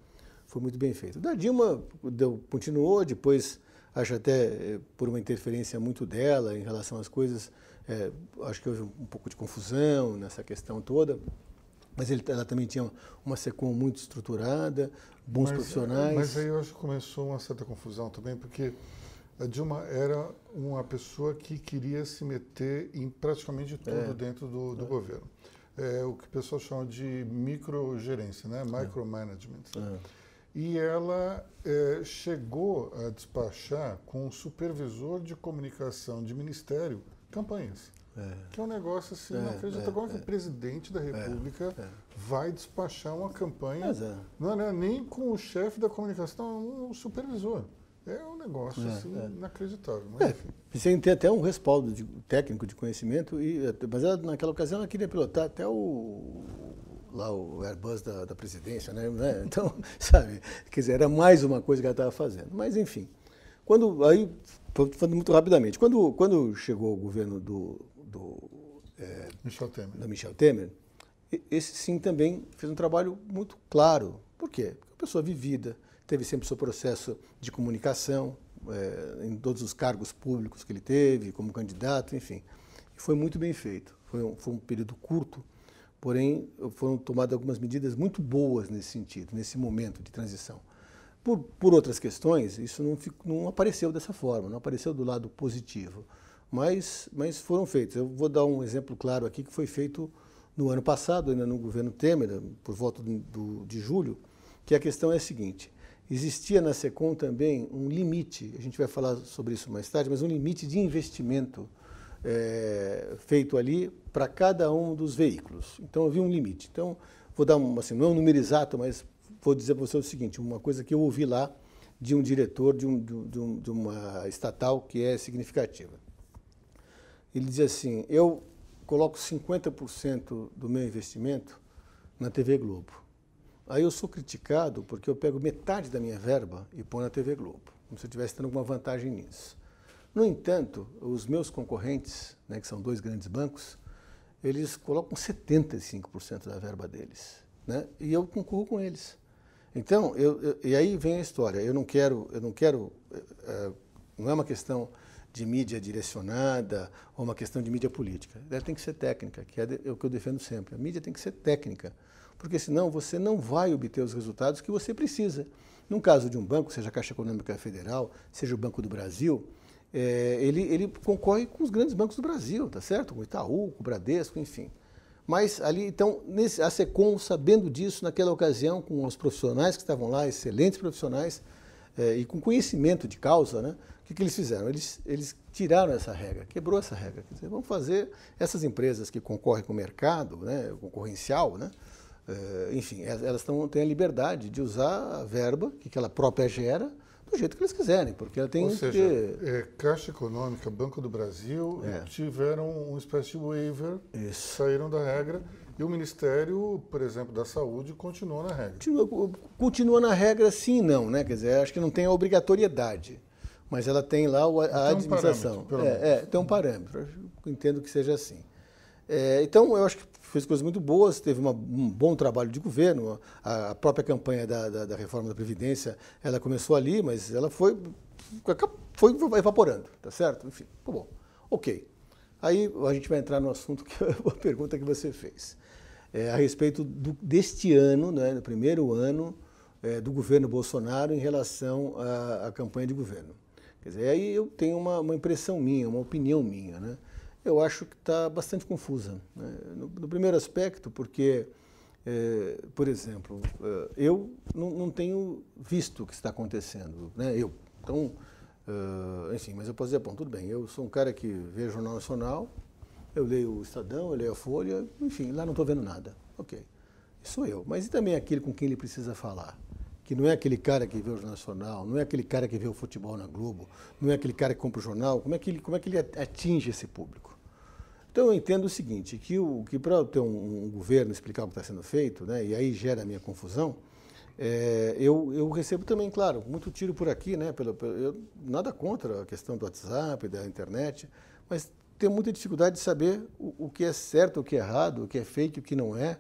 foi muito bem feito. Da Dilma deu, continuou, depois acho até é, por uma interferência muito dela em relação às coisas, é, acho que houve um pouco de confusão nessa questão toda. Mas ele, ela também tinha uma SECOM muito estruturada, bons mas, profissionais. Mas aí eu acho que começou uma certa confusão também, porque a Dilma era uma pessoa que queria se meter em praticamente tudo é. dentro do, do é. governo. É o que o pessoal chama de microgerência, né? É. micromanagement. É. E ela é, chegou a despachar com um supervisor de comunicação de ministério campanhas. É. Que é um negócio assim, é, não acredito. É, Como é que o presidente da é, República é. vai despachar uma campanha? É. Não, não é nem com o chefe da comunicação, um supervisor. É um negócio assim, inacreditável. Mas, sem ter até um respaldo de, técnico de conhecimento, e, eh, mas ela, naquela ocasião ela queria pilotar até o, lá o Airbus da, da presidência, né? né? Então, sabe, quer dizer, era mais uma coisa que ela estava fazendo. Mas, enfim, quando, aí, falando muito rapidamente, quando, quando chegou o governo do do, é, Michel Temer. do Michel Temer, esse sim também fez um trabalho muito claro. Por quê? Porque é uma pessoa vivida, teve sempre seu processo de comunicação, é, em todos os cargos públicos que ele teve, como candidato, enfim. E foi muito bem feito. Foi um, foi um período curto, porém foram tomadas algumas medidas muito boas nesse sentido, nesse momento de transição. Por, por outras questões, isso não, não apareceu dessa forma, não apareceu do lado positivo mas, mas foram feitos. Eu vou dar um exemplo claro aqui que foi feito no ano passado, ainda no governo Temer, por volta do, de julho, que a questão é a seguinte. Existia na SECOM também um limite, a gente vai falar sobre isso mais tarde, mas um limite de investimento é, feito ali para cada um dos veículos. Então havia um limite. Então, vou dar um, assim, não é um número exato, mas vou dizer para você o seguinte: uma coisa que eu ouvi lá de um diretor de, um, de, um, de uma estatal que é significativa ele dizia assim: eu coloco 50% do meu investimento na TV Globo. Aí eu sou criticado porque eu pego metade da minha verba e ponho na TV Globo, como se eu estivesse tendo alguma vantagem nisso. No entanto, os meus concorrentes, né, que são dois grandes bancos, eles colocam 75% da verba deles, né? E eu concorro com eles. Então, eu, eu, e aí vem a história. Eu não quero, eu não quero, eh, eh, não é uma questão de mídia direcionada ou uma questão de mídia política. Ela tem que ser técnica, que é, é o que eu defendo sempre. A mídia tem que ser técnica, porque senão você não vai obter os resultados que você precisa. Num caso de um banco, seja a Caixa Econômica Federal, seja o Banco do Brasil, é, ele, ele concorre com os grandes bancos do Brasil, tá certo? Com o Itaú, com o Bradesco, enfim. Mas ali, então, nesse, a SECOM, sabendo disso, naquela ocasião, com os profissionais que estavam lá, excelentes profissionais, é, e com conhecimento de causa, né, o que, que eles fizeram? Eles, eles tiraram essa regra, quebrou essa regra. Quer dizer, vamos fazer essas empresas que concorrem com o mercado, né, concorrencial, né, eh, enfim, elas tão, têm a liberdade de usar a verba que, que ela própria gera do jeito que eles quiserem, porque ela tem Ou seja, que... é, Caixa Econômica, Banco do Brasil é. tiveram uma espécie de waiver, Isso. saíram da regra e o Ministério, por exemplo, da Saúde continua na regra. Continua, continua na regra sim, não, né? Quer dizer, acho que não tem a obrigatoriedade mas ela tem lá a então, administração. Tem um é, é, tem um parâmetro. Eu entendo que seja assim. É, então, eu acho que fez coisas muito boas, teve uma, um bom trabalho de governo. A, a própria campanha da, da, da, reforma da Previdência, ela começou ali, mas ela foi, foi evaporando, tá certo? Enfim, tá bom. Ok. Aí a gente vai entrar no assunto, que é a pergunta que você fez. É, a respeito do, deste ano, né, do primeiro ano é, do governo Bolsonaro em relação à campanha de governo. Quer dizer, aí eu tenho uma, uma impressão minha, uma opinião minha, né? Eu acho que está bastante confusa. Né? No, no, primeiro aspecto, porque, é, por exemplo, eh, eu não, não, tenho visto o que está acontecendo, né? Eu, então, eh, enfim, mas eu posso dizer, bom, tudo bem, eu sou um cara que vê Jornal Nacional, eu leio o Estadão, eu leio a Folha, enfim, lá não estou vendo nada. Ok, isso sou eu. Mas e também aquele com quem ele precisa falar? que não é aquele cara que vê o Nacional, não é aquele cara que vê o futebol na Globo, não é aquele cara que compra o jornal, como é que ele, como é que ele atinge esse público? Então eu entendo o seguinte, que, o, que para ter um, um, governo explicar o que está sendo feito, né, e aí gera a minha confusão, é, eu, eu, recebo também, claro, muito tiro por aqui, né, pelo, pelo, eu, nada contra a questão do WhatsApp, da internet, mas tenho muita dificuldade de saber o, o que é certo, o que é errado, o que é feito, o que não é,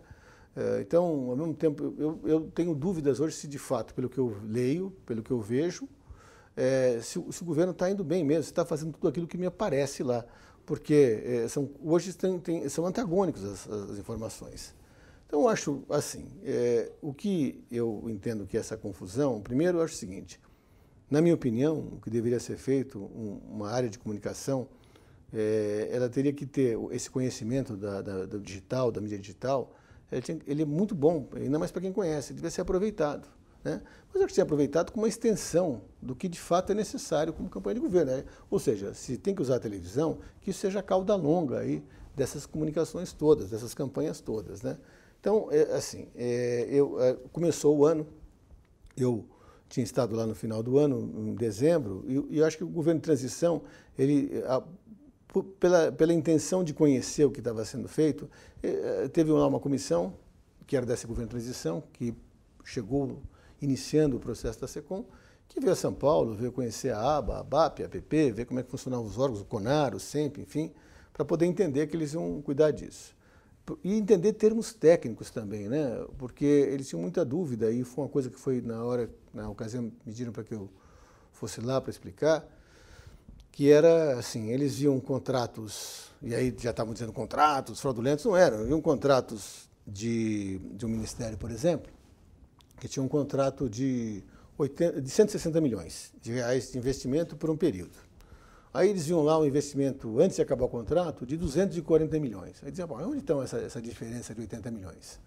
eh, então, ao mesmo tempo, eu, eu, tenho dúvidas hoje se de fato, pelo que eu leio, pelo que eu vejo, é, se, se, o governo está indo bem mesmo, se está fazendo tudo aquilo que me aparece lá. Porque é, são, hoje tem, tem, são antagônicos as, as, informações. Então, eu acho assim: é, o que eu entendo que é essa confusão, primeiro, eu acho o seguinte: na minha opinião, o que deveria ser feito, um, uma área de comunicação, ela teria que ter esse conhecimento da, da, do digital, da mídia digital ele, tinha, ele é muito bom, ainda mais para quem conhece, ele devia ser aproveitado. Né? Mas eu acho que ser aproveitado com uma extensão do que de fato é necessário como campanha de governo. Né? Ou seja, se tem que usar a televisão, que isso seja a cauda longa aí dessas comunicações todas, dessas campanhas todas. Né? Então, é, assim, é, eu, é, começou o ano, eu tinha estado lá no final do ano, em dezembro, e, e eu acho que o governo de transição, ele a, pela, pela intenção de conhecer o que estava sendo feito, eh, eh, teve lá uma comissão, que era desse governo de transição, que chegou iniciando o processo da SECOM, que veio a São Paulo, veio conhecer a ABA, a BAP, a APP, ver como é que funcionavam os órgãos, o CONAR, o SEMP, enfim, para poder entender que eles iam cuidar disso. E entender termos técnicos também, né? porque eles tinham muita dúvida e foi uma coisa que foi, na hora, na ocasião, me pediram para que eu fosse lá para explicar, que era assim, eles viam contratos, e aí já estavam dizendo contratos fraudulentos, não eram, viam contratos de, de um ministério, por exemplo, que tinha um contrato de, 80, de 160 milhões de reais de investimento por um período. Aí eles viam lá um investimento, antes de acabar o contrato, de 240 milhões. Aí diziam, onde estão essa, essa diferença de 80 milhões?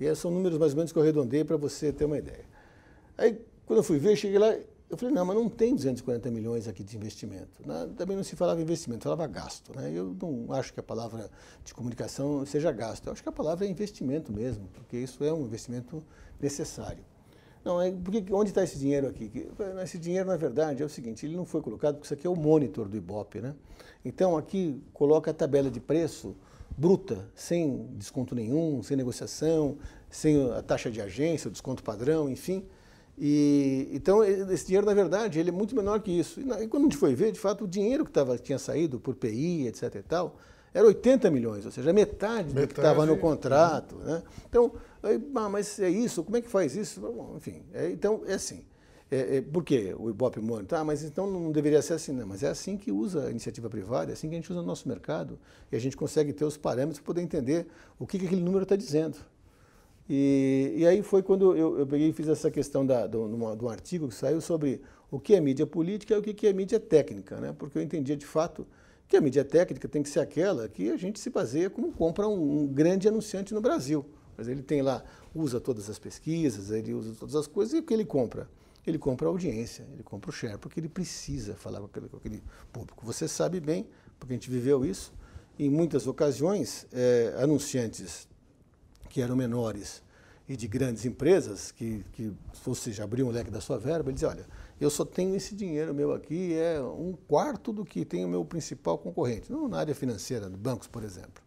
E esses são números mais ou menos que eu arredondei para você ter uma ideia. Aí, quando eu fui ver, cheguei lá, eu falei, não, mas não tem 240 milhões aqui de investimento. também não se falava investimento, falava gasto. Né? Eu não acho que a palavra de comunicação seja gasto, eu acho que a palavra é investimento mesmo, porque isso é um investimento necessário. Não, é porque, onde está esse dinheiro aqui? Esse dinheiro, na verdade, é o seguinte, ele não foi colocado, porque isso aqui é o monitor do Ibope. Né? Então, aqui coloca a tabela de preço bruta, sem desconto nenhum, sem negociação, sem a taxa de agência, o desconto padrão, enfim. E, então, esse dinheiro, na verdade, ele é muito menor que isso. E, quando a gente foi ver, de fato, o dinheiro que tava, tinha saído por PI, etc. e tal, era 80 milhões, ou seja, metade, metade do que estava no contrato. Né? Então, aí, ah, mas é isso? Como é que faz isso? Bom, enfim, é, então é assim. É, é, por quê? O Ibope Money, tá, ah, mas então não deveria ser assim, não. Mas é assim que usa a iniciativa privada, é assim que a gente usa o nosso mercado e a gente consegue ter os parâmetros para poder entender o que, que aquele número está dizendo. E, e aí foi quando eu, eu peguei e fiz essa questão da, do, numa, de um artigo que saiu sobre o que é mídia política e o que é mídia técnica, né? porque eu entendia de fato que a mídia técnica tem que ser aquela que a gente se baseia como compra um, um grande anunciante no Brasil. Mas ele tem lá, usa todas as pesquisas, ele usa todas as coisas, e o que ele compra? Ele compra a audiência, ele compra o share, porque ele precisa falar com aquele, com aquele público. Você sabe bem, porque a gente viveu isso, em muitas ocasiões, é, anunciantes que eram menores e de grandes empresas, que, que você já abriu um leque da sua verba, ele dizia, olha, eu só tenho esse dinheiro meu aqui, é um quarto do que tem o meu principal concorrente, não na área financeira, de bancos, por exemplo.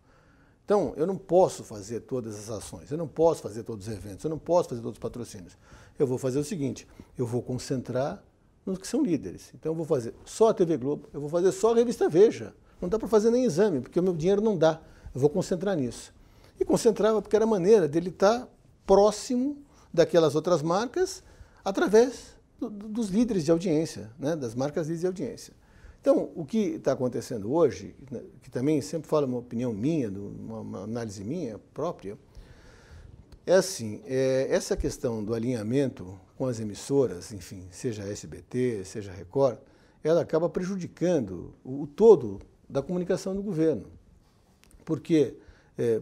Então, eu não posso fazer todas as ações, eu não posso fazer todos os eventos, eu não posso fazer todos os patrocínios. Eu vou fazer o seguinte, eu vou concentrar nos que são líderes. Então, eu vou fazer só a TV Globo, eu vou fazer só a revista Veja. Não dá para fazer nem exame, porque o meu dinheiro não dá. Eu vou concentrar nisso e concentrava porque era a maneira dele estar tá próximo daquelas outras marcas através do, dos líderes de audiência, né? das marcas líderes de audiência. Então, o que está acontecendo hoje, né, que também sempre fala uma opinião minha, uma análise minha própria, é assim, é, essa questão do alinhamento com as emissoras, enfim, seja SBT, seja Record, ela acaba prejudicando o, o todo da comunicação do governo. Porque é,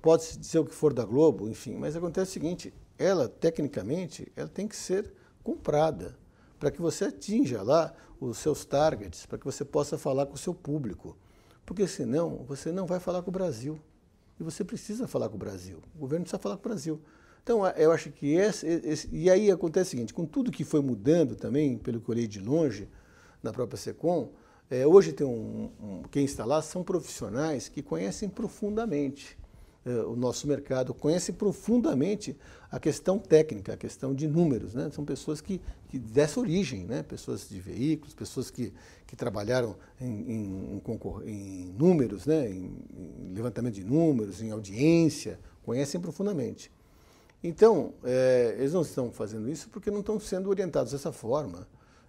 pode-se dizer o que for da Globo, enfim, mas acontece o seguinte, ela, tecnicamente, ela tem que ser comprada para que você atinja lá os seus targets, para que você possa falar com o seu público. Porque senão você não vai falar com o Brasil. E você precisa falar com o Brasil. O governo precisa falar com o Brasil. Então, eu acho que esse, esse, E aí acontece o seguinte: com tudo que foi mudando também, pelo que eu olhei de longe, na própria SECOM, é, hoje tem um, um, Quem está lá são profissionais que conhecem profundamente eh, o nosso mercado, conhece profundamente a questão técnica, a questão de números. Né? São pessoas que, que dessa origem, né? pessoas de veículos, pessoas que, que trabalharam em, em, em números, né? Em, em, levantamento de números, em audiência, conhecem profundamente. Então, é, eles não estão fazendo isso porque não estão sendo orientados dessa forma.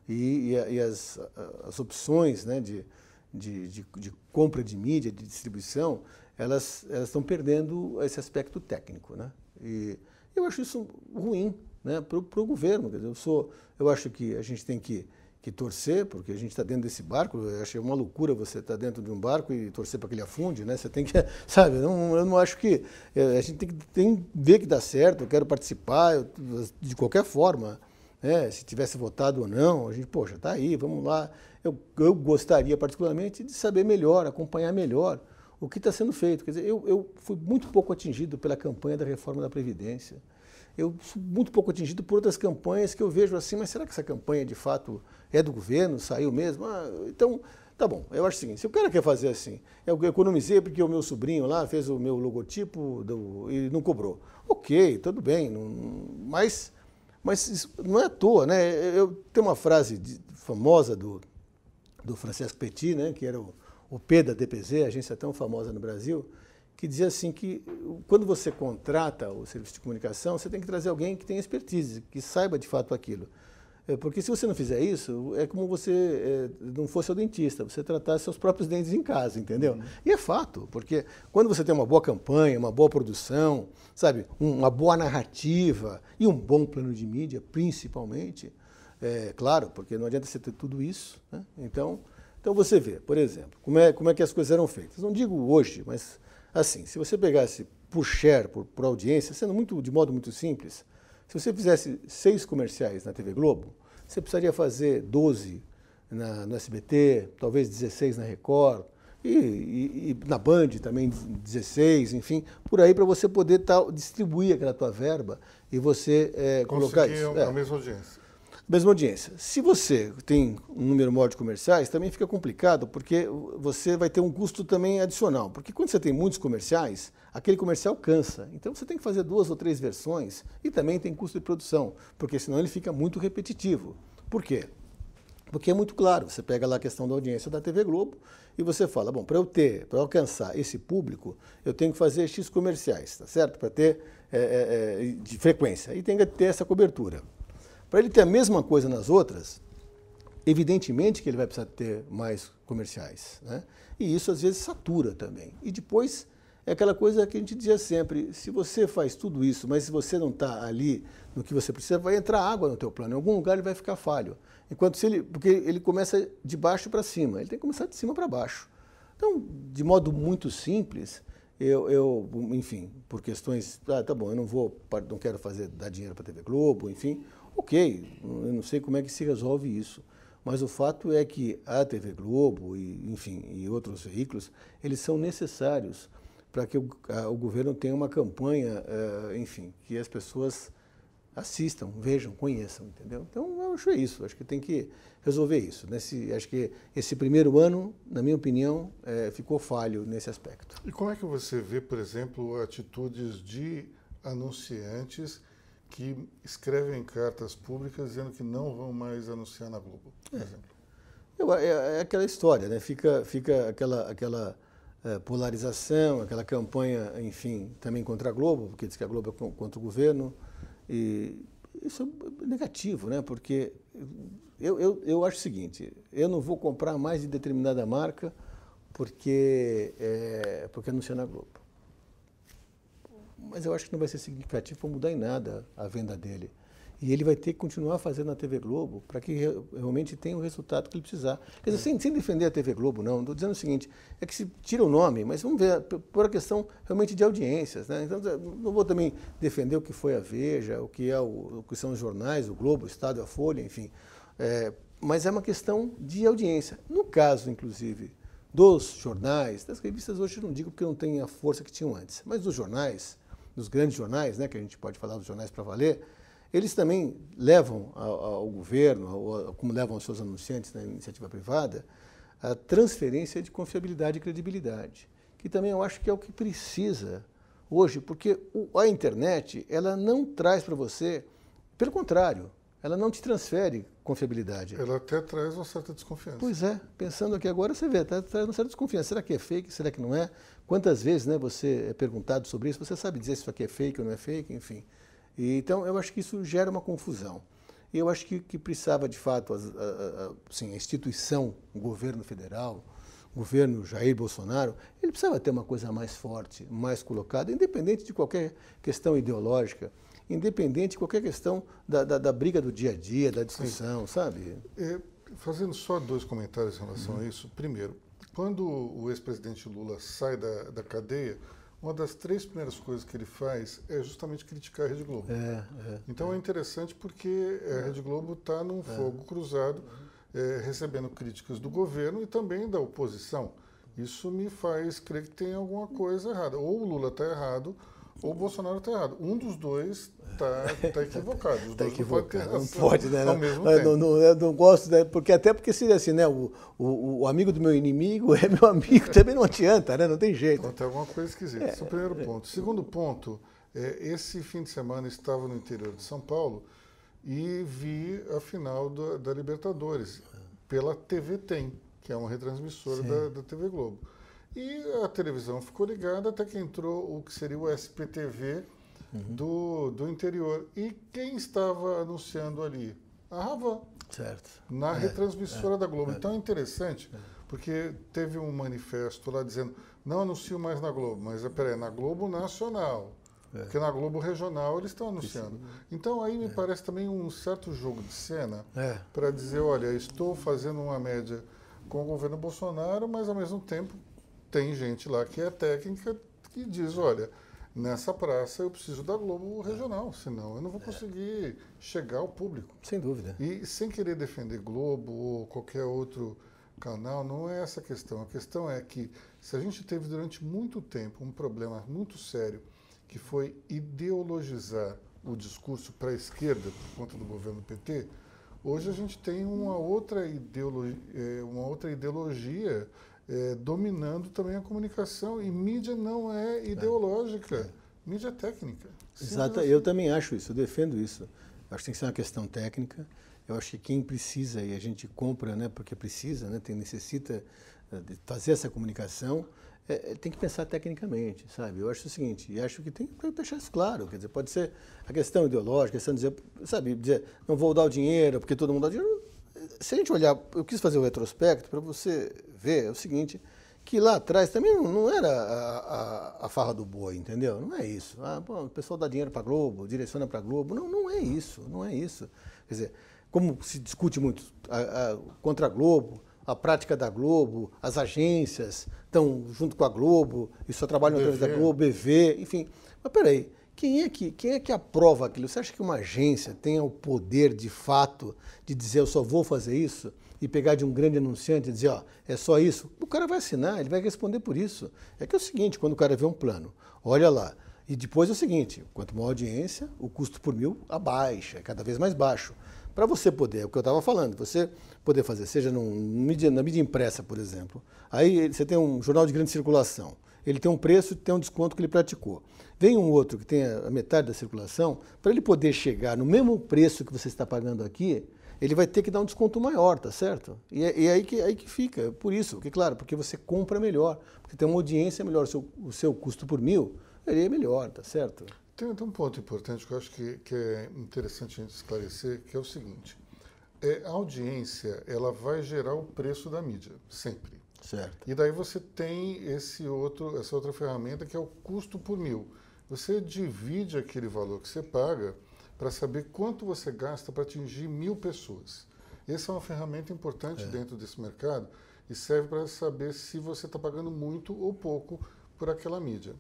E, e, e as, as opções né? de, de, de, de compra de mídia, de distribuição, elas estão perdendo esse aspecto técnico. Né? E eu acho isso ruim né, para o governo. Dizer, eu, sou, eu acho que a gente tem que, que torcer, porque a gente está dentro desse barco. Eu achei uma loucura você estar tá dentro de um barco e torcer para que ele afunde. Né? Você tem que, sabe, não, eu não acho que. Eh, a gente tem que, tem ver que dá certo, eu quero participar, eu, de qualquer forma. Né? Se tivesse votado ou não, a gente, poxa, está aí, vamos lá. Eu, eu gostaria particularmente de saber melhor, acompanhar melhor o que está sendo feito. Quer dizer, eu, eu fui muito pouco atingido pela campanha da reforma da Previdência. Eu fui muito pouco atingido por outras campanhas que eu vejo assim, mas será que essa campanha de fato é do governo? Saiu mesmo? Ah, então, Tá bom, eu acho o seguinte, se o cara quer fazer assim, eu economizei porque o meu sobrinho lá fez o meu logotipo do, e não cobrou. Ok, tudo bem, não, mas, mas não é à toa, né? Eu, tem uma frase de, famosa do, do Francesco Petit, né, que era o, o P da DPZ, agência tão famosa no Brasil, que dizia assim que quando você contrata o serviço de comunicação, você tem que trazer alguém que tenha expertise, que saiba de fato aquilo. É, porque se você não fizer isso, é como você é, não fosse o dentista, você tratar seus próprios dentes em casa, entendeu? Uhum. E é fato, porque quando você tem uma boa campanha, uma boa produção, sabe, uma boa narrativa e um bom plano de mídia, principalmente, é claro, porque não adianta você ter tudo isso, né? Então, então você vê, por exemplo, como é, como é que as coisas eram feitas. Não digo hoje, mas assim, se você pegasse por share, por, por audiência, sendo muito de modo muito simples, se você fizesse seis comerciais na TV Globo, você precisaria fazer 12 na, no SBT, talvez 16 na Record, e, e, e na Band também 16, enfim, por aí para você poder tal, distribuir aquela tua verba e você é, colocar isso. a é. mesma audiência mesma audiência. Se você tem um número maior de comerciais, também fica complicado, porque você vai ter um custo também adicional. Porque quando você tem muitos comerciais, aquele comercial cansa. Então você tem que fazer duas ou três versões e também tem custo de produção, porque senão ele fica muito repetitivo. Por quê? Porque é muito claro, você pega lá a questão da audiência da TV Globo e você fala, bom, para eu ter, para alcançar esse público, eu tenho que fazer X comerciais, tá certo? Para ter é, é, é de frequência. E tem que ter essa cobertura. Para ele ter a mesma coisa nas outras, evidentemente que ele vai precisar ter mais comerciais. Né? E isso às vezes satura também. E depois é aquela coisa que a gente dizia sempre, se você faz tudo isso, mas se você não está ali no que você precisa, vai entrar água no teu plano, em algum lugar ele vai ficar falho. Enquanto se ele, porque ele começa de baixo para cima, ele tem que começar de cima para baixo. Então, de modo muito simples, eu, eu, enfim, por questões, ah, tá bom, eu não vou, não quero fazer dar dinheiro para a TV Globo, enfim, Ok, eu não sei como é que se resolve isso, mas o fato é que a TV Globo e, enfim, e outros veículos, eles são necessários para que o, a, o, governo tenha uma campanha, uh, enfim, que as pessoas assistam, vejam, conheçam, entendeu? Então, eu acho é isso, acho que tem que resolver isso. Nesse, né? acho que esse primeiro ano, na minha opinião, é, ficou falho nesse aspecto. E como é que você vê, por exemplo, atitudes de anunciantes que escrevem cartas públicas dizendo que não vão mais anunciar na Globo, por é. exemplo. é, é, aquela história, né? Fica, fica aquela, aquela é, polarização, aquela campanha, enfim, também contra a Globo, porque diz que a Globo é contra o governo. E isso é negativo, né? Porque eu, eu, eu acho o seguinte: eu não vou comprar mais de determinada marca porque, é, porque anunciar na Globo mas eu acho que não vai ser significativo para mudar em nada a venda dele. E ele vai ter que continuar fazendo na TV Globo para que realmente tenha o resultado que ele precisar. Quer dizer, sem, sem defender a TV Globo, não. Estou dizendo o seguinte, é que se tira o nome, mas vamos ver, por a questão realmente de audiências. Né? Então, não vou também defender o que foi a Veja, o que, é o, o que são os jornais, o Globo, o Estado, a Folha, enfim. É, mas é uma questão de audiência. No caso, inclusive, dos jornais, das revistas hoje eu não digo porque não tem a força que tinham antes, mas dos jornais, nos grandes jornais, né, que a gente pode falar dos jornais para valer, eles também levam ao, ao governo, ao, como levam aos seus anunciantes na iniciativa privada, a transferência de confiabilidade e credibilidade, que também eu acho que é o que precisa hoje, porque a internet ela não traz para você, pelo contrário, ela não te transfere confiabilidade. Ela até traz uma certa desconfiança. Pois é, pensando aqui agora, você vê, tá, traz uma certa desconfiança. Será que é fake? Será que não é? Quantas vezes né, você é perguntado sobre isso? Você sabe dizer se isso aqui é fake ou não é fake, enfim. E, então, eu acho que isso gera uma confusão. E eu acho que, que precisava, de fato, a, a, a, assim, a instituição, o governo federal, o governo Jair Bolsonaro, ele precisava ter uma coisa mais forte, mais colocada, independente de qualquer questão ideológica independente de qualquer questão da, da, da briga do dia a dia, da discussão, Sim. sabe? É, fazendo só dois comentários em relação uhum. a isso. Primeiro, quando o ex-presidente Lula sai da, da cadeia, uma das três primeiras coisas que ele faz é justamente criticar a Rede Globo. É, é, então é. é interessante porque é, a é. Rede Globo está num fogo cruzado, recebendo críticas do governo e também da oposição. Isso me faz crer que tem alguma coisa errada. Ou o Lula está errado, ou o Bolsonaro está errado. Um dos dois está tá equivocado. Está equivocado. Não pode, não né? Ao não, né? mesmo não, tempo. Não, não, não, gosto, né? Porque até porque se assim, né? O, o, o, amigo do meu inimigo é meu amigo, também não adianta, né? Não tem jeito. Então, tem alguma coisa esquisita. Esse é o primeiro é, é. ponto. Segundo ponto, é, esse fim de semana estava no interior de São Paulo e vi a final da, da Libertadores pela TV Tem, que é uma retransmissora da, da TV Globo. E a televisão ficou ligada até que entrou o que seria o SPTV uhum. do, do interior. E quem estava anunciando ali? A Ravan. Certo. Na é, retransmissora é, da Globo. É, então é interessante, é. porque teve um manifesto lá dizendo: não anuncio mais na Globo, mas peraí, na Globo Nacional. É. Porque na Globo Regional eles estão anunciando. Então aí me é. parece também um certo jogo de cena para dizer: olha, estou fazendo uma média com o governo Bolsonaro, mas ao mesmo tempo tem gente lá que é técnica que diz, olha, nessa praça eu preciso da Globo regional, senão eu não vou é. conseguir chegar ao público. Sem dúvida. E sem querer defender Globo ou qualquer outro canal, não é essa a questão. A questão é que se a gente teve durante muito tempo um problema muito sério, que foi ideologizar o discurso para a esquerda por conta do governo PT, hoje a gente tem uma outra ideologia, eh, uma outra ideologia é, dominando também a comunicação. E mídia não é, é. ideológica, é. mídia é técnica. Exato, eu também acho isso, eu defendo isso. Acho que tem que ser uma questão técnica. Eu acho que quem precisa, e a gente compra, né, porque precisa, né, tem, necessita eh, de fazer essa comunicação, é, tem que pensar tecnicamente, sabe? Eu acho o seguinte, e acho que tem que deixar isso claro, quer dizer, pode ser a questão ideológica, questão dizer, sabe, dizer, não vou dar o dinheiro porque todo mundo dá dinheiro, se a gente olhar, eu quis fazer o um retrospecto para você ver é o seguinte, que lá atrás também não, não era a, a, a, farra do boi, entendeu? Não é isso. Ah, bom, o pessoal dá dinheiro para Globo, direciona para Globo. Não, não é isso, não é isso. Quer dizer, como se discute muito a, contra a Globo, a prática da Globo, as agências estão junto com a Globo e só trabalham através da Globo, BV, enfim. Mas peraí, quem é que, quem é que aprova aquilo? Você acha que uma agência tem o poder de fato de dizer eu só vou fazer isso? E pegar de um grande anunciante e dizer, ó, é só isso? O cara vai assinar, ele vai responder por isso. É que é o seguinte, quando o cara vê um plano, olha lá, e depois é o seguinte: quanto maior audiência, o custo por mil abaixa, é cada vez mais baixo. Para você poder, é o que eu estava falando, você poder fazer, seja num, mídia, na mídia impressa, por exemplo. Aí você tem um jornal de grande circulação, ele tem um preço e tem um desconto que ele praticou vem um outro que tem a metade da circulação, para ele poder chegar no mesmo preço que você está pagando aqui, ele vai ter que dar um desconto maior, tá certo? E é, e é aí, que, é aí que fica, é por isso, porque claro, porque você compra melhor, porque tem uma audiência melhor, o seu, o seu custo por mil, ele é melhor, tá certo? Tem, até um ponto importante que eu acho que, que é interessante a gente esclarecer, que é o seguinte, é, a audiência ela vai gerar o preço da mídia, sempre. Certo. E daí você tem esse outro, essa outra ferramenta que é o custo por mil. Você divide aquele valor que você paga para saber quanto você gasta para atingir mil pessoas. Essa é uma ferramenta importante é. dentro desse mercado e serve para saber se você está pagando muito ou pouco por aquela mídia.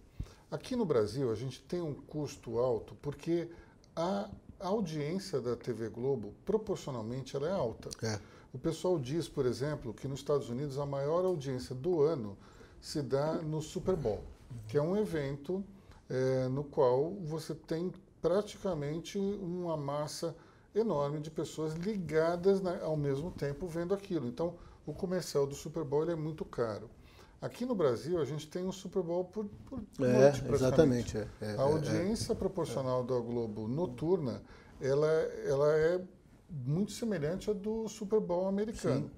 Aqui no Brasil, a gente tem um custo alto porque a audiência da TV Globo, proporcionalmente, ela é alta. É. O pessoal diz, por exemplo, que nos Estados Unidos a maior audiência do ano se dá no Super Bowl, que é um evento é, no qual você tem praticamente uma massa enorme de pessoas ligadas né, ao mesmo tempo vendo aquilo. Então, o comercial do Super Bowl é muito caro. Aqui no Brasil, a gente tem um Super Bowl por, por é, noite, Exatamente. É, é, a é, é. audiência proporcional da Globo noturna, ela, ela é muito semelhante à do Super Bowl americano. Sim.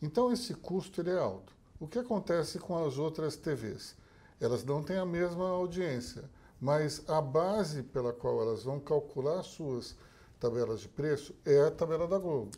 Então, esse custo ele é alto. O que acontece com as outras TVs? Elas não têm a mesma audiência. Mas a base pela qual elas vão calcular suas tabelas de preço é a tabela da Globo.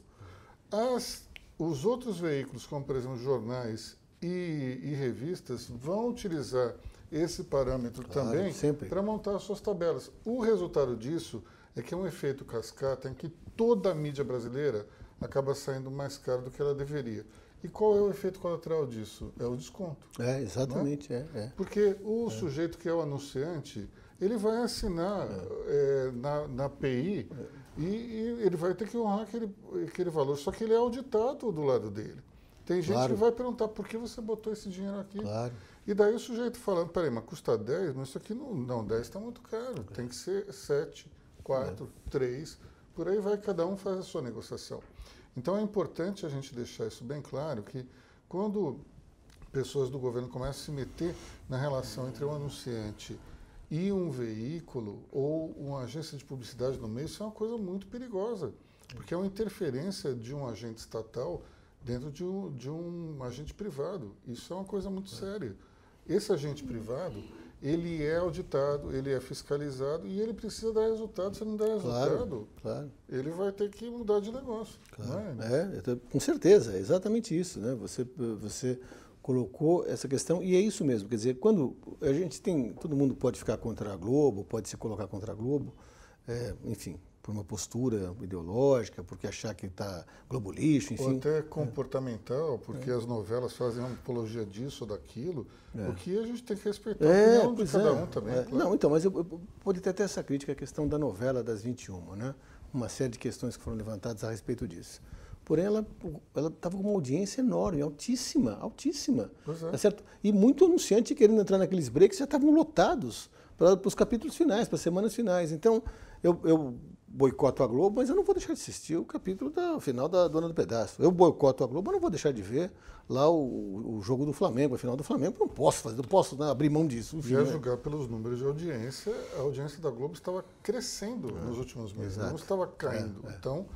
As, os outros veículos, como por exemplo jornais e, e revistas, vão utilizar esse parâmetro claro, também para montar suas tabelas. O resultado disso é que é um efeito cascata em que toda a mídia brasileira acaba saindo mais caro do que ela deveria. E qual é o efeito colateral disso? É o desconto. É, né? exatamente. É? é? Porque o é. sujeito que é o anunciante, ele vai assinar é. é na, na PI é. e, e, ele vai ter que honrar aquele, aquele valor. Só que ele é auditado do lado dele. Tem gente claro. que vai perguntar por que você botou esse dinheiro aqui. Claro. E daí o sujeito falando, peraí, mas custa 10, mas isso aqui não, não 10 está muito caro. Tem que ser 7, 4, é. 3, por aí vai, cada um faz a sua negociação. Então é importante a gente deixar isso bem claro que quando pessoas do governo começam a se meter na relação entre um anunciante e um veículo ou uma agência de publicidade no meio, isso é uma coisa muito perigosa, porque é uma interferência de um agente estatal dentro de um, de um agente privado. Isso é uma coisa muito é. séria. Esse agente privado, ele é auditado, ele é fiscalizado e ele precisa dar resultado. Se não der resultado, claro, claro. ele vai ter que mudar de negócio. Claro. É, né? é com certeza, é exatamente isso. Né? Você, você colocou essa questão e é isso mesmo. Quer dizer, quando a gente tem. Todo mundo pode ficar contra a Globo, pode se colocar contra a Globo, é, enfim, por uma postura ideológica, porque achar que está globalista, enfim. Ou até é. comportamental, porque é. as novelas fazem uma apologia disso ou daquilo, é. o que a gente tem que respeitar é, a opinião de cada é. um também. É. Claro. Não, então, mas eu, eu pode ter até essa crítica à questão da novela das 21, né? uma série de questões que foram levantadas a respeito disso. Porém, ela estava com uma audiência enorme, altíssima, altíssima. É. Tá certo? E muito anunciante querendo entrar naqueles breaks já estavam lotados para os capítulos finais, para as semanas finais. Então, eu, eu boicoto a Globo, mas eu não vou deixar de assistir o capítulo da final da Dona do Pedaço. Eu boicoto a Globo, eu não vou deixar de ver lá o, o jogo do Flamengo, a final do Flamengo. Eu não posso fazer, não posso né, abrir mão disso. Enfim, e a né? julgar pelos números de audiência, a audiência da Globo estava crescendo é, nos últimos meses, não estava é, caindo. É, é. Então,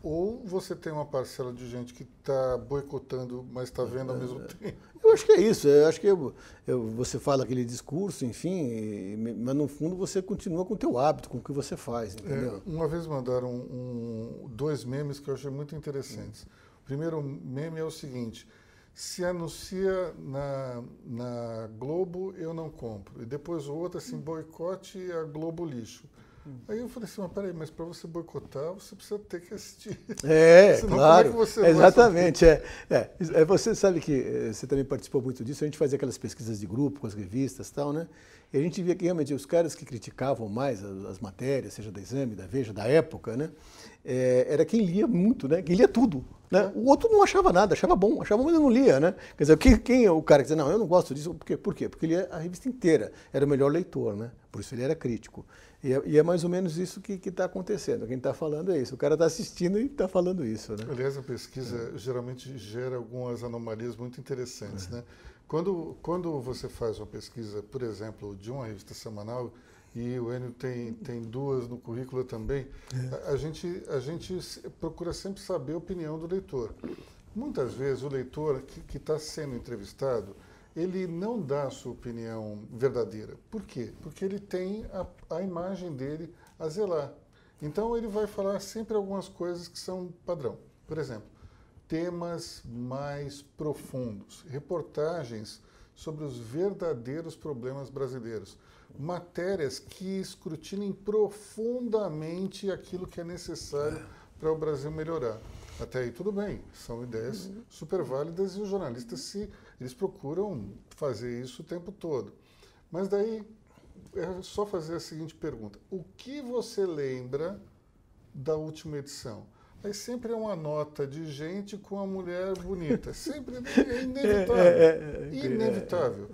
ou você tem uma parcela de gente que está boicotando, mas está vendo ao mesmo é, tempo? Eu acho que é isso. Eu acho que eu, eu, você fala aquele discurso, enfim, e, mas no fundo você continua com o teu hábito, com o que você faz, é, entendeu? É, uma vez mandaram um, dois memes que eu achei muito interessantes. Hum. O primeiro meme é o seguinte, se anuncia na, na Globo, eu não compro. E depois o outro, é assim, boicote a Globo lixo. Aí eu falei assim, mas peraí, mas para você boicotar, você precisa ter que assistir. É, Senão, é claro. É você exatamente. É, é, Você sabe que eh, você também participou muito disso, a gente fazia aquelas pesquisas de grupo com as revistas e tal, né? E a gente via que realmente os caras que criticavam mais as, as matérias, seja da Exame, da Veja, da época, né? É, era quem lia muito, né? Quem lia tudo. Né? É. O outro não achava nada, achava bom, achava bom, mas não lia, né? Quer dizer, quem, quem é o cara que dizia, não, eu não gosto disso, por quê? Por quê? Porque ele lia a revista inteira, era o melhor leitor, né? Por isso ele era crítico. E é, e é, mais ou menos isso que está acontecendo. Quem está falando é isso. O cara está assistindo e está falando isso. Né? Aliás, a pesquisa é. geralmente gera algumas anomalias muito interessantes. É. Né? Quando, quando você faz uma pesquisa, por exemplo, de uma revista semanal, e o Enio tem, tem duas no currículo também, é. a, a, gente, a gente procura sempre saber a opinião do leitor. Muitas vezes o leitor que está sendo entrevistado ele não dá a sua opinião verdadeira. Por quê? Porque ele tem a, a imagem dele a zelar. Então ele vai falar sempre algumas coisas que são padrão. Por exemplo, temas mais profundos, reportagens sobre os verdadeiros problemas brasileiros, matérias que escrutinem profundamente aquilo que é necessário para o Brasil melhorar. Até aí tudo bem, são ideias uhum. super válidas e os jornalistas se eles procuram fazer isso o tempo todo. Mas daí é só fazer a seguinte pergunta: o que você lembra da última edição? Aí sempre é uma nota de gente com a mulher bonita. Sempre é inevitável. É, é, é, é, inevitável.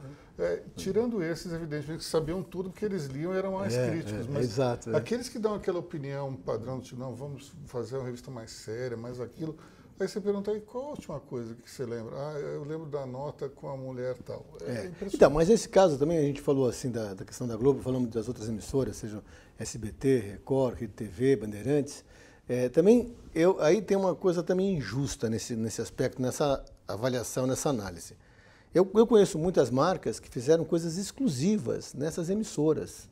tirando esses, evidentemente, que sabiam tudo porque eles liam eram mais críticos. Mas exato, aqueles que dão aquela opinião padrão, tipo, não, vamos fazer uma revista mais séria, mais aquilo Aí você pergunta, aí, qual a última coisa que você lembra? Ah, eu lembro da nota com a mulher tal. É, é. Então, mas esse caso também, a gente falou assim da, da questão da Globo, falamos das outras emissoras, sejam SBT, Record, Rede TV, Bandeirantes. É, também, eu, aí tem uma coisa também injusta nesse, nesse aspecto, nessa avaliação, nessa análise. Eu, eu conheço muitas marcas que fizeram coisas exclusivas nessas emissoras.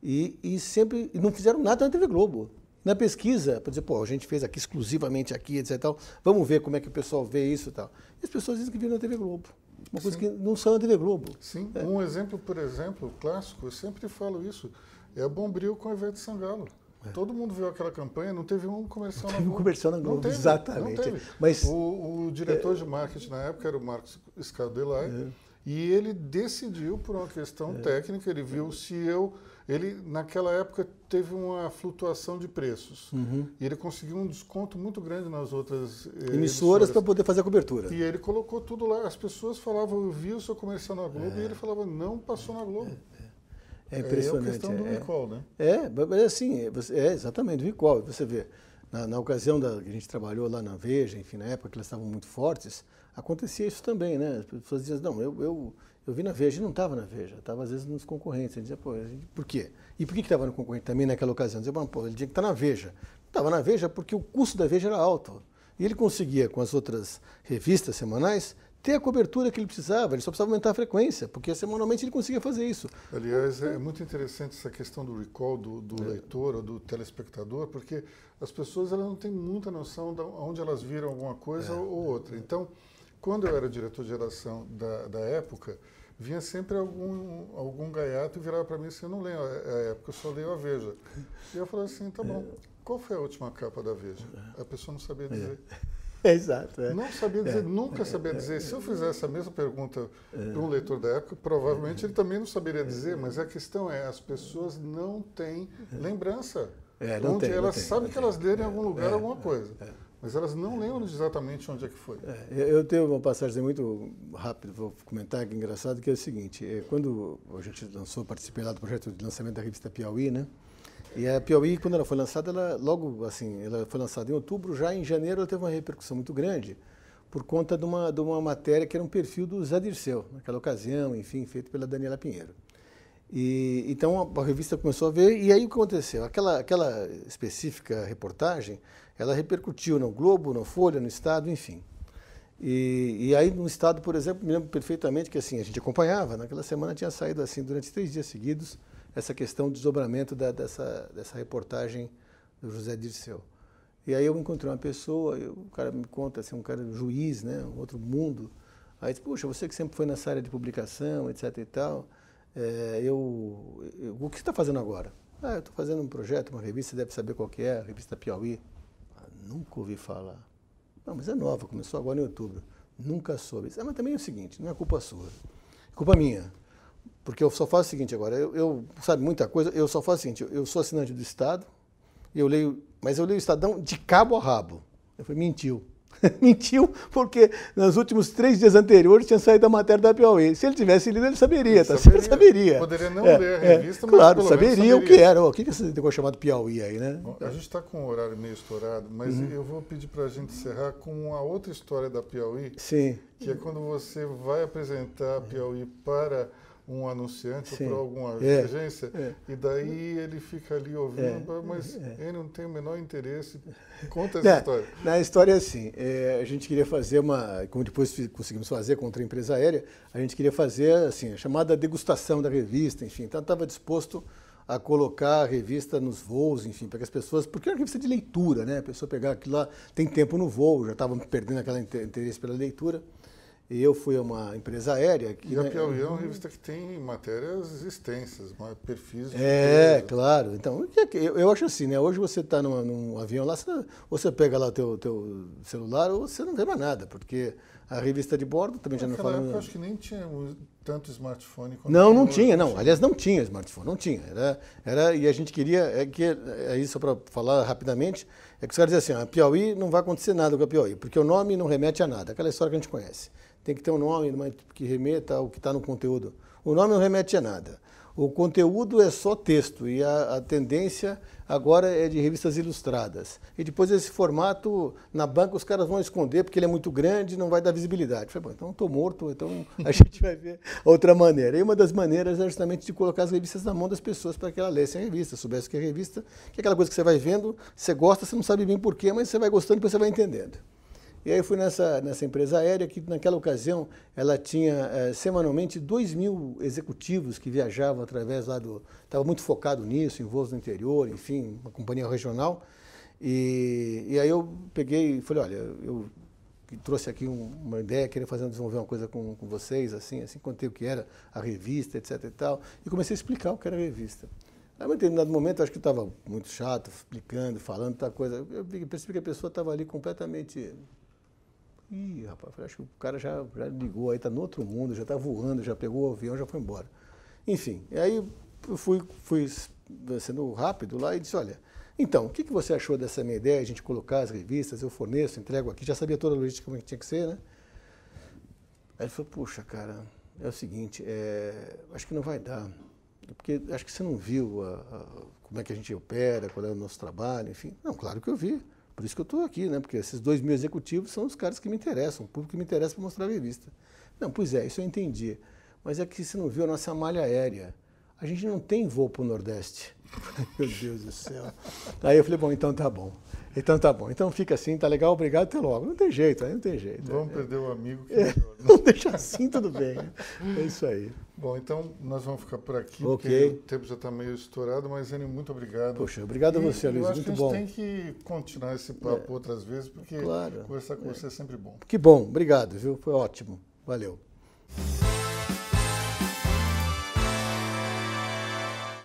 E, e sempre e não fizeram nada na TV Globo. Na pesquisa, para dizer, pô, a gente fez aqui exclusivamente aqui, etc. Tal, vamos ver como é que o pessoal vê isso e tal. E as pessoas dizem que viram na TV Globo. Uma coisa Sim. que não saiu na TV Globo. Sim, é. um exemplo, por exemplo, clássico, eu sempre falo isso, é a Bombril com a Ivete Sangalo. É. Todo mundo viu aquela campanha, não teve um comercial não teve na Globo. um comercial na Globo, não teve, exatamente. Não teve. Mas, o, o diretor é, de marketing na época era o Marcos Scadelai, é. e ele decidiu por uma questão é. técnica, ele viu é. se eu ele naquela época teve uma flutuação de preços uhum. e ele conseguiu um desconto muito grande nas outras eh, emissoras, emissoras. para poder fazer a cobertura. E ele colocou tudo lá. As pessoas falavam, eu vi o seu comercial na Globo é. e ele é. falava, não passou na Globo. É, é. é impressionante. É, é a questão do é. recall, né? É, assim, é exatamente, do recall. Você vê, na, na ocasião da, que a gente trabalhou lá na Veja, enfim, na época que elas estavam muito fortes, acontecia isso também, né? As pessoas diziam, não, eu, eu eu vi na Veja, não estava na Veja, estava às vezes nos concorrentes. ele dizia, pô, por quê? E por que estava no concorrente também naquela ocasião? Ele dizia, pô, ele tinha que estar tá na Veja. Estava na Veja porque o custo da Veja era alto. E ele conseguia, com as outras revistas semanais, ter a cobertura que ele precisava, ele só precisava aumentar a frequência, porque semanalmente ele conseguia fazer isso. Aliás, é muito interessante essa questão do recall do, do é. leitor ou do telespectador, porque as pessoas elas não têm muita noção de onde elas viram alguma coisa é. ou outra. Então, quando eu era diretor de geração da, da época, vinha sempre algum, algum gaiato e virava para mim assim, eu não leio a época, eu só leio a Veja. E eu falava assim, tá bom, qual foi a última capa da Veja? A pessoa não sabia dizer. É. É, exato. É. Não sabia dizer, é, nunca sabia dizer. Se eu fizesse a mesma pergunta é. para um leitor da época, provavelmente ele também não saberia dizer, mas a questão é, as pessoas não têm lembrança. É, não onde tem, elas não sabem que elas leram em algum lugar alguma coisa. Mas elas não lembram exatamente onde é que foi. É, eu tenho uma passagem muito rápida, vou comentar, que é engraçado, que é o seguinte, é, quando a gente lançou, participei lá do projeto de lançamento da revista Piauí, né? E a Piauí, quando ela foi lançada, ela logo assim, ela foi lançada em outubro, já em janeiro ela teve uma repercussão muito grande, por conta de uma, de uma matéria que era um perfil do Zé Dirceu, naquela ocasião, enfim, feito pela Daniela Pinheiro. E, então a, a revista começou a ver, e aí o que aconteceu? Aquela, aquela específica reportagem ela repercutiu no Globo, no Folha, no Estado, enfim. E, e, aí no Estado, por exemplo, me lembro perfeitamente que assim, a gente acompanhava, naquela semana tinha saído assim, durante três dias seguidos, essa questão do desdobramento da, dessa, dessa reportagem do José Dirceu. E aí eu encontrei uma pessoa, eu, o cara me conta, assim, um cara juiz, né, um outro mundo. Aí disse, puxa, você que sempre foi nessa área de publicação, etc e tal, é, eu, eu, o que você está fazendo agora? Ah, eu estou fazendo um projeto, uma revista, deve saber qual que é, a revista Piauí. Nunca ouvi falar. Não, mas é nova, começou agora em outubro. Nunca soube. Ah, mas também é o seguinte, não é culpa sua. É culpa minha. Porque eu só faço o seguinte agora, eu, eu sabe muita coisa, eu só faço o seguinte, eu, eu sou assinante do Estado, eu leio, mas eu leio o Estadão de cabo a rabo. Eu falei, mentiu. Mentiu porque nos últimos três dias anteriores tinha saído a matéria da Piauí. Se ele tivesse lido, ele saberia, ele tá? Saberia. Ele saberia. Poderia não é, ler a é. revista, é, mas Claro, saberia, saberia, o que era. O que, que esse negócio chamado Piauí aí, né? Bom, a gente está com o horário meio estourado, mas uhum. eu vou pedir para a gente encerrar com a outra história da Piauí. Sim. Que é quando você vai apresentar a Piauí para um anunciante para alguma é, agência, é. e daí ele fica ali ouvindo, é, mas é, é. ele não tem o menor interesse. Conta essa história. Na história, é assim, é, a gente queria fazer uma, como depois conseguimos fazer contra a empresa aérea, a gente queria fazer assim, a chamada degustação da revista, enfim, então estava disposto a colocar a revista nos voos, enfim, para que as pessoas. Porque é uma revista de leitura, né? A pessoa pegar aquilo lá, tem tempo no voo, já estavam perdendo aquele interesse pela leitura eu fui a uma empresa aérea. Que, e a né, Piauí é uma revista que tem matérias extensas, né, perfis. É, claro. Então, é eu, acho assim, né? Hoje você está num, num, avião lá, você, ou você pega lá o teu, teu celular ou você não lembra nada, porque a revista de bordo também já não fala. Época, eu acho que nem tinha tanto smartphone. não, não tinha, não. Aliás, não tinha smartphone, não tinha. Era, era e a gente queria é que é isso para falar rapidamente é que os caras dizem assim, a ah, Piauí não vai acontecer nada com a Piauí, porque o nome não remete a nada, aquela história que a gente conhece. Tem que ter um nome que remeta ao que está no conteúdo. O nome não remete a nada. O conteúdo é só texto e a, a, tendência agora é de revistas ilustradas. E depois esse formato na banca os caras vão esconder porque ele é muito grande e não vai dar visibilidade. Falei, bom, então estou morto, então a gente vai ver outra maneira. E uma das maneiras é justamente de colocar as revistas na mão das pessoas para que elas lessem a revista, soubessem que é revista, que é aquela coisa que você vai vendo, você gosta, você não sabe bem porquê, mas você vai gostando, depois você vai entendendo. E aí eu fui nessa, nessa empresa aérea que, naquela ocasião, ela tinha eh, semanalmente 2 mil executivos que viajavam através lá do... Estava muito focado nisso, em voos no interior, enfim, uma companhia regional. E, e aí eu peguei e falei, olha, eu trouxe aqui um, uma ideia, queria fazer, desenvolver uma coisa com, com vocês, assim, assim, contei o que era a revista, etc e tal. E comecei a explicar o que era a revista. Aí, em um determinado momento, acho que estava muito chato, explicando, falando tal coisa. Eu percebi que a pessoa estava ali completamente Ih, rapaz, acho que o cara já, já ligou aí, tá no outro mundo, já tá voando, já pegou o avião, já foi embora. Enfim, aí eu fui, fui sendo rápido lá e disse, olha, então, o que, que você achou dessa minha ideia, a gente colocar as revistas, eu forneço, entrego aqui, já sabia toda a logística como é tinha que ser, né? Aí ele falou, puxa, cara, é o seguinte, é, acho que não vai dar, porque acho que você não viu a, a, como é que a gente opera, qual é o nosso trabalho, enfim. Não, claro que eu vi. Por isso que eu estou aqui, né? Porque esses dois mil executivos são os caras que me interessam, o público que me interessa para mostrar a revista. Não, pois é, isso eu entendi. Mas é que você não viu a nossa malha aérea a gente não tem voo para o Nordeste. Meu Deus do céu. Aí eu falei, bom, então tá bom. Então tá bom. Então fica assim, tá legal, obrigado, até logo. Não tem jeito, aí não tem jeito. Vamos é, perder o amigo que é, Não né? deixa assim, tudo bem. É isso aí. Bom, então nós vamos ficar por aqui, okay. porque o tempo já está meio estourado, mas Enio, muito obrigado. Poxa, obrigado e, a você, Luiz, muito bom. a gente tem que continuar esse papo é. outras vezes, porque claro. conversar com é. você é sempre bom. Que bom, obrigado, viu? Foi ótimo. Valeu.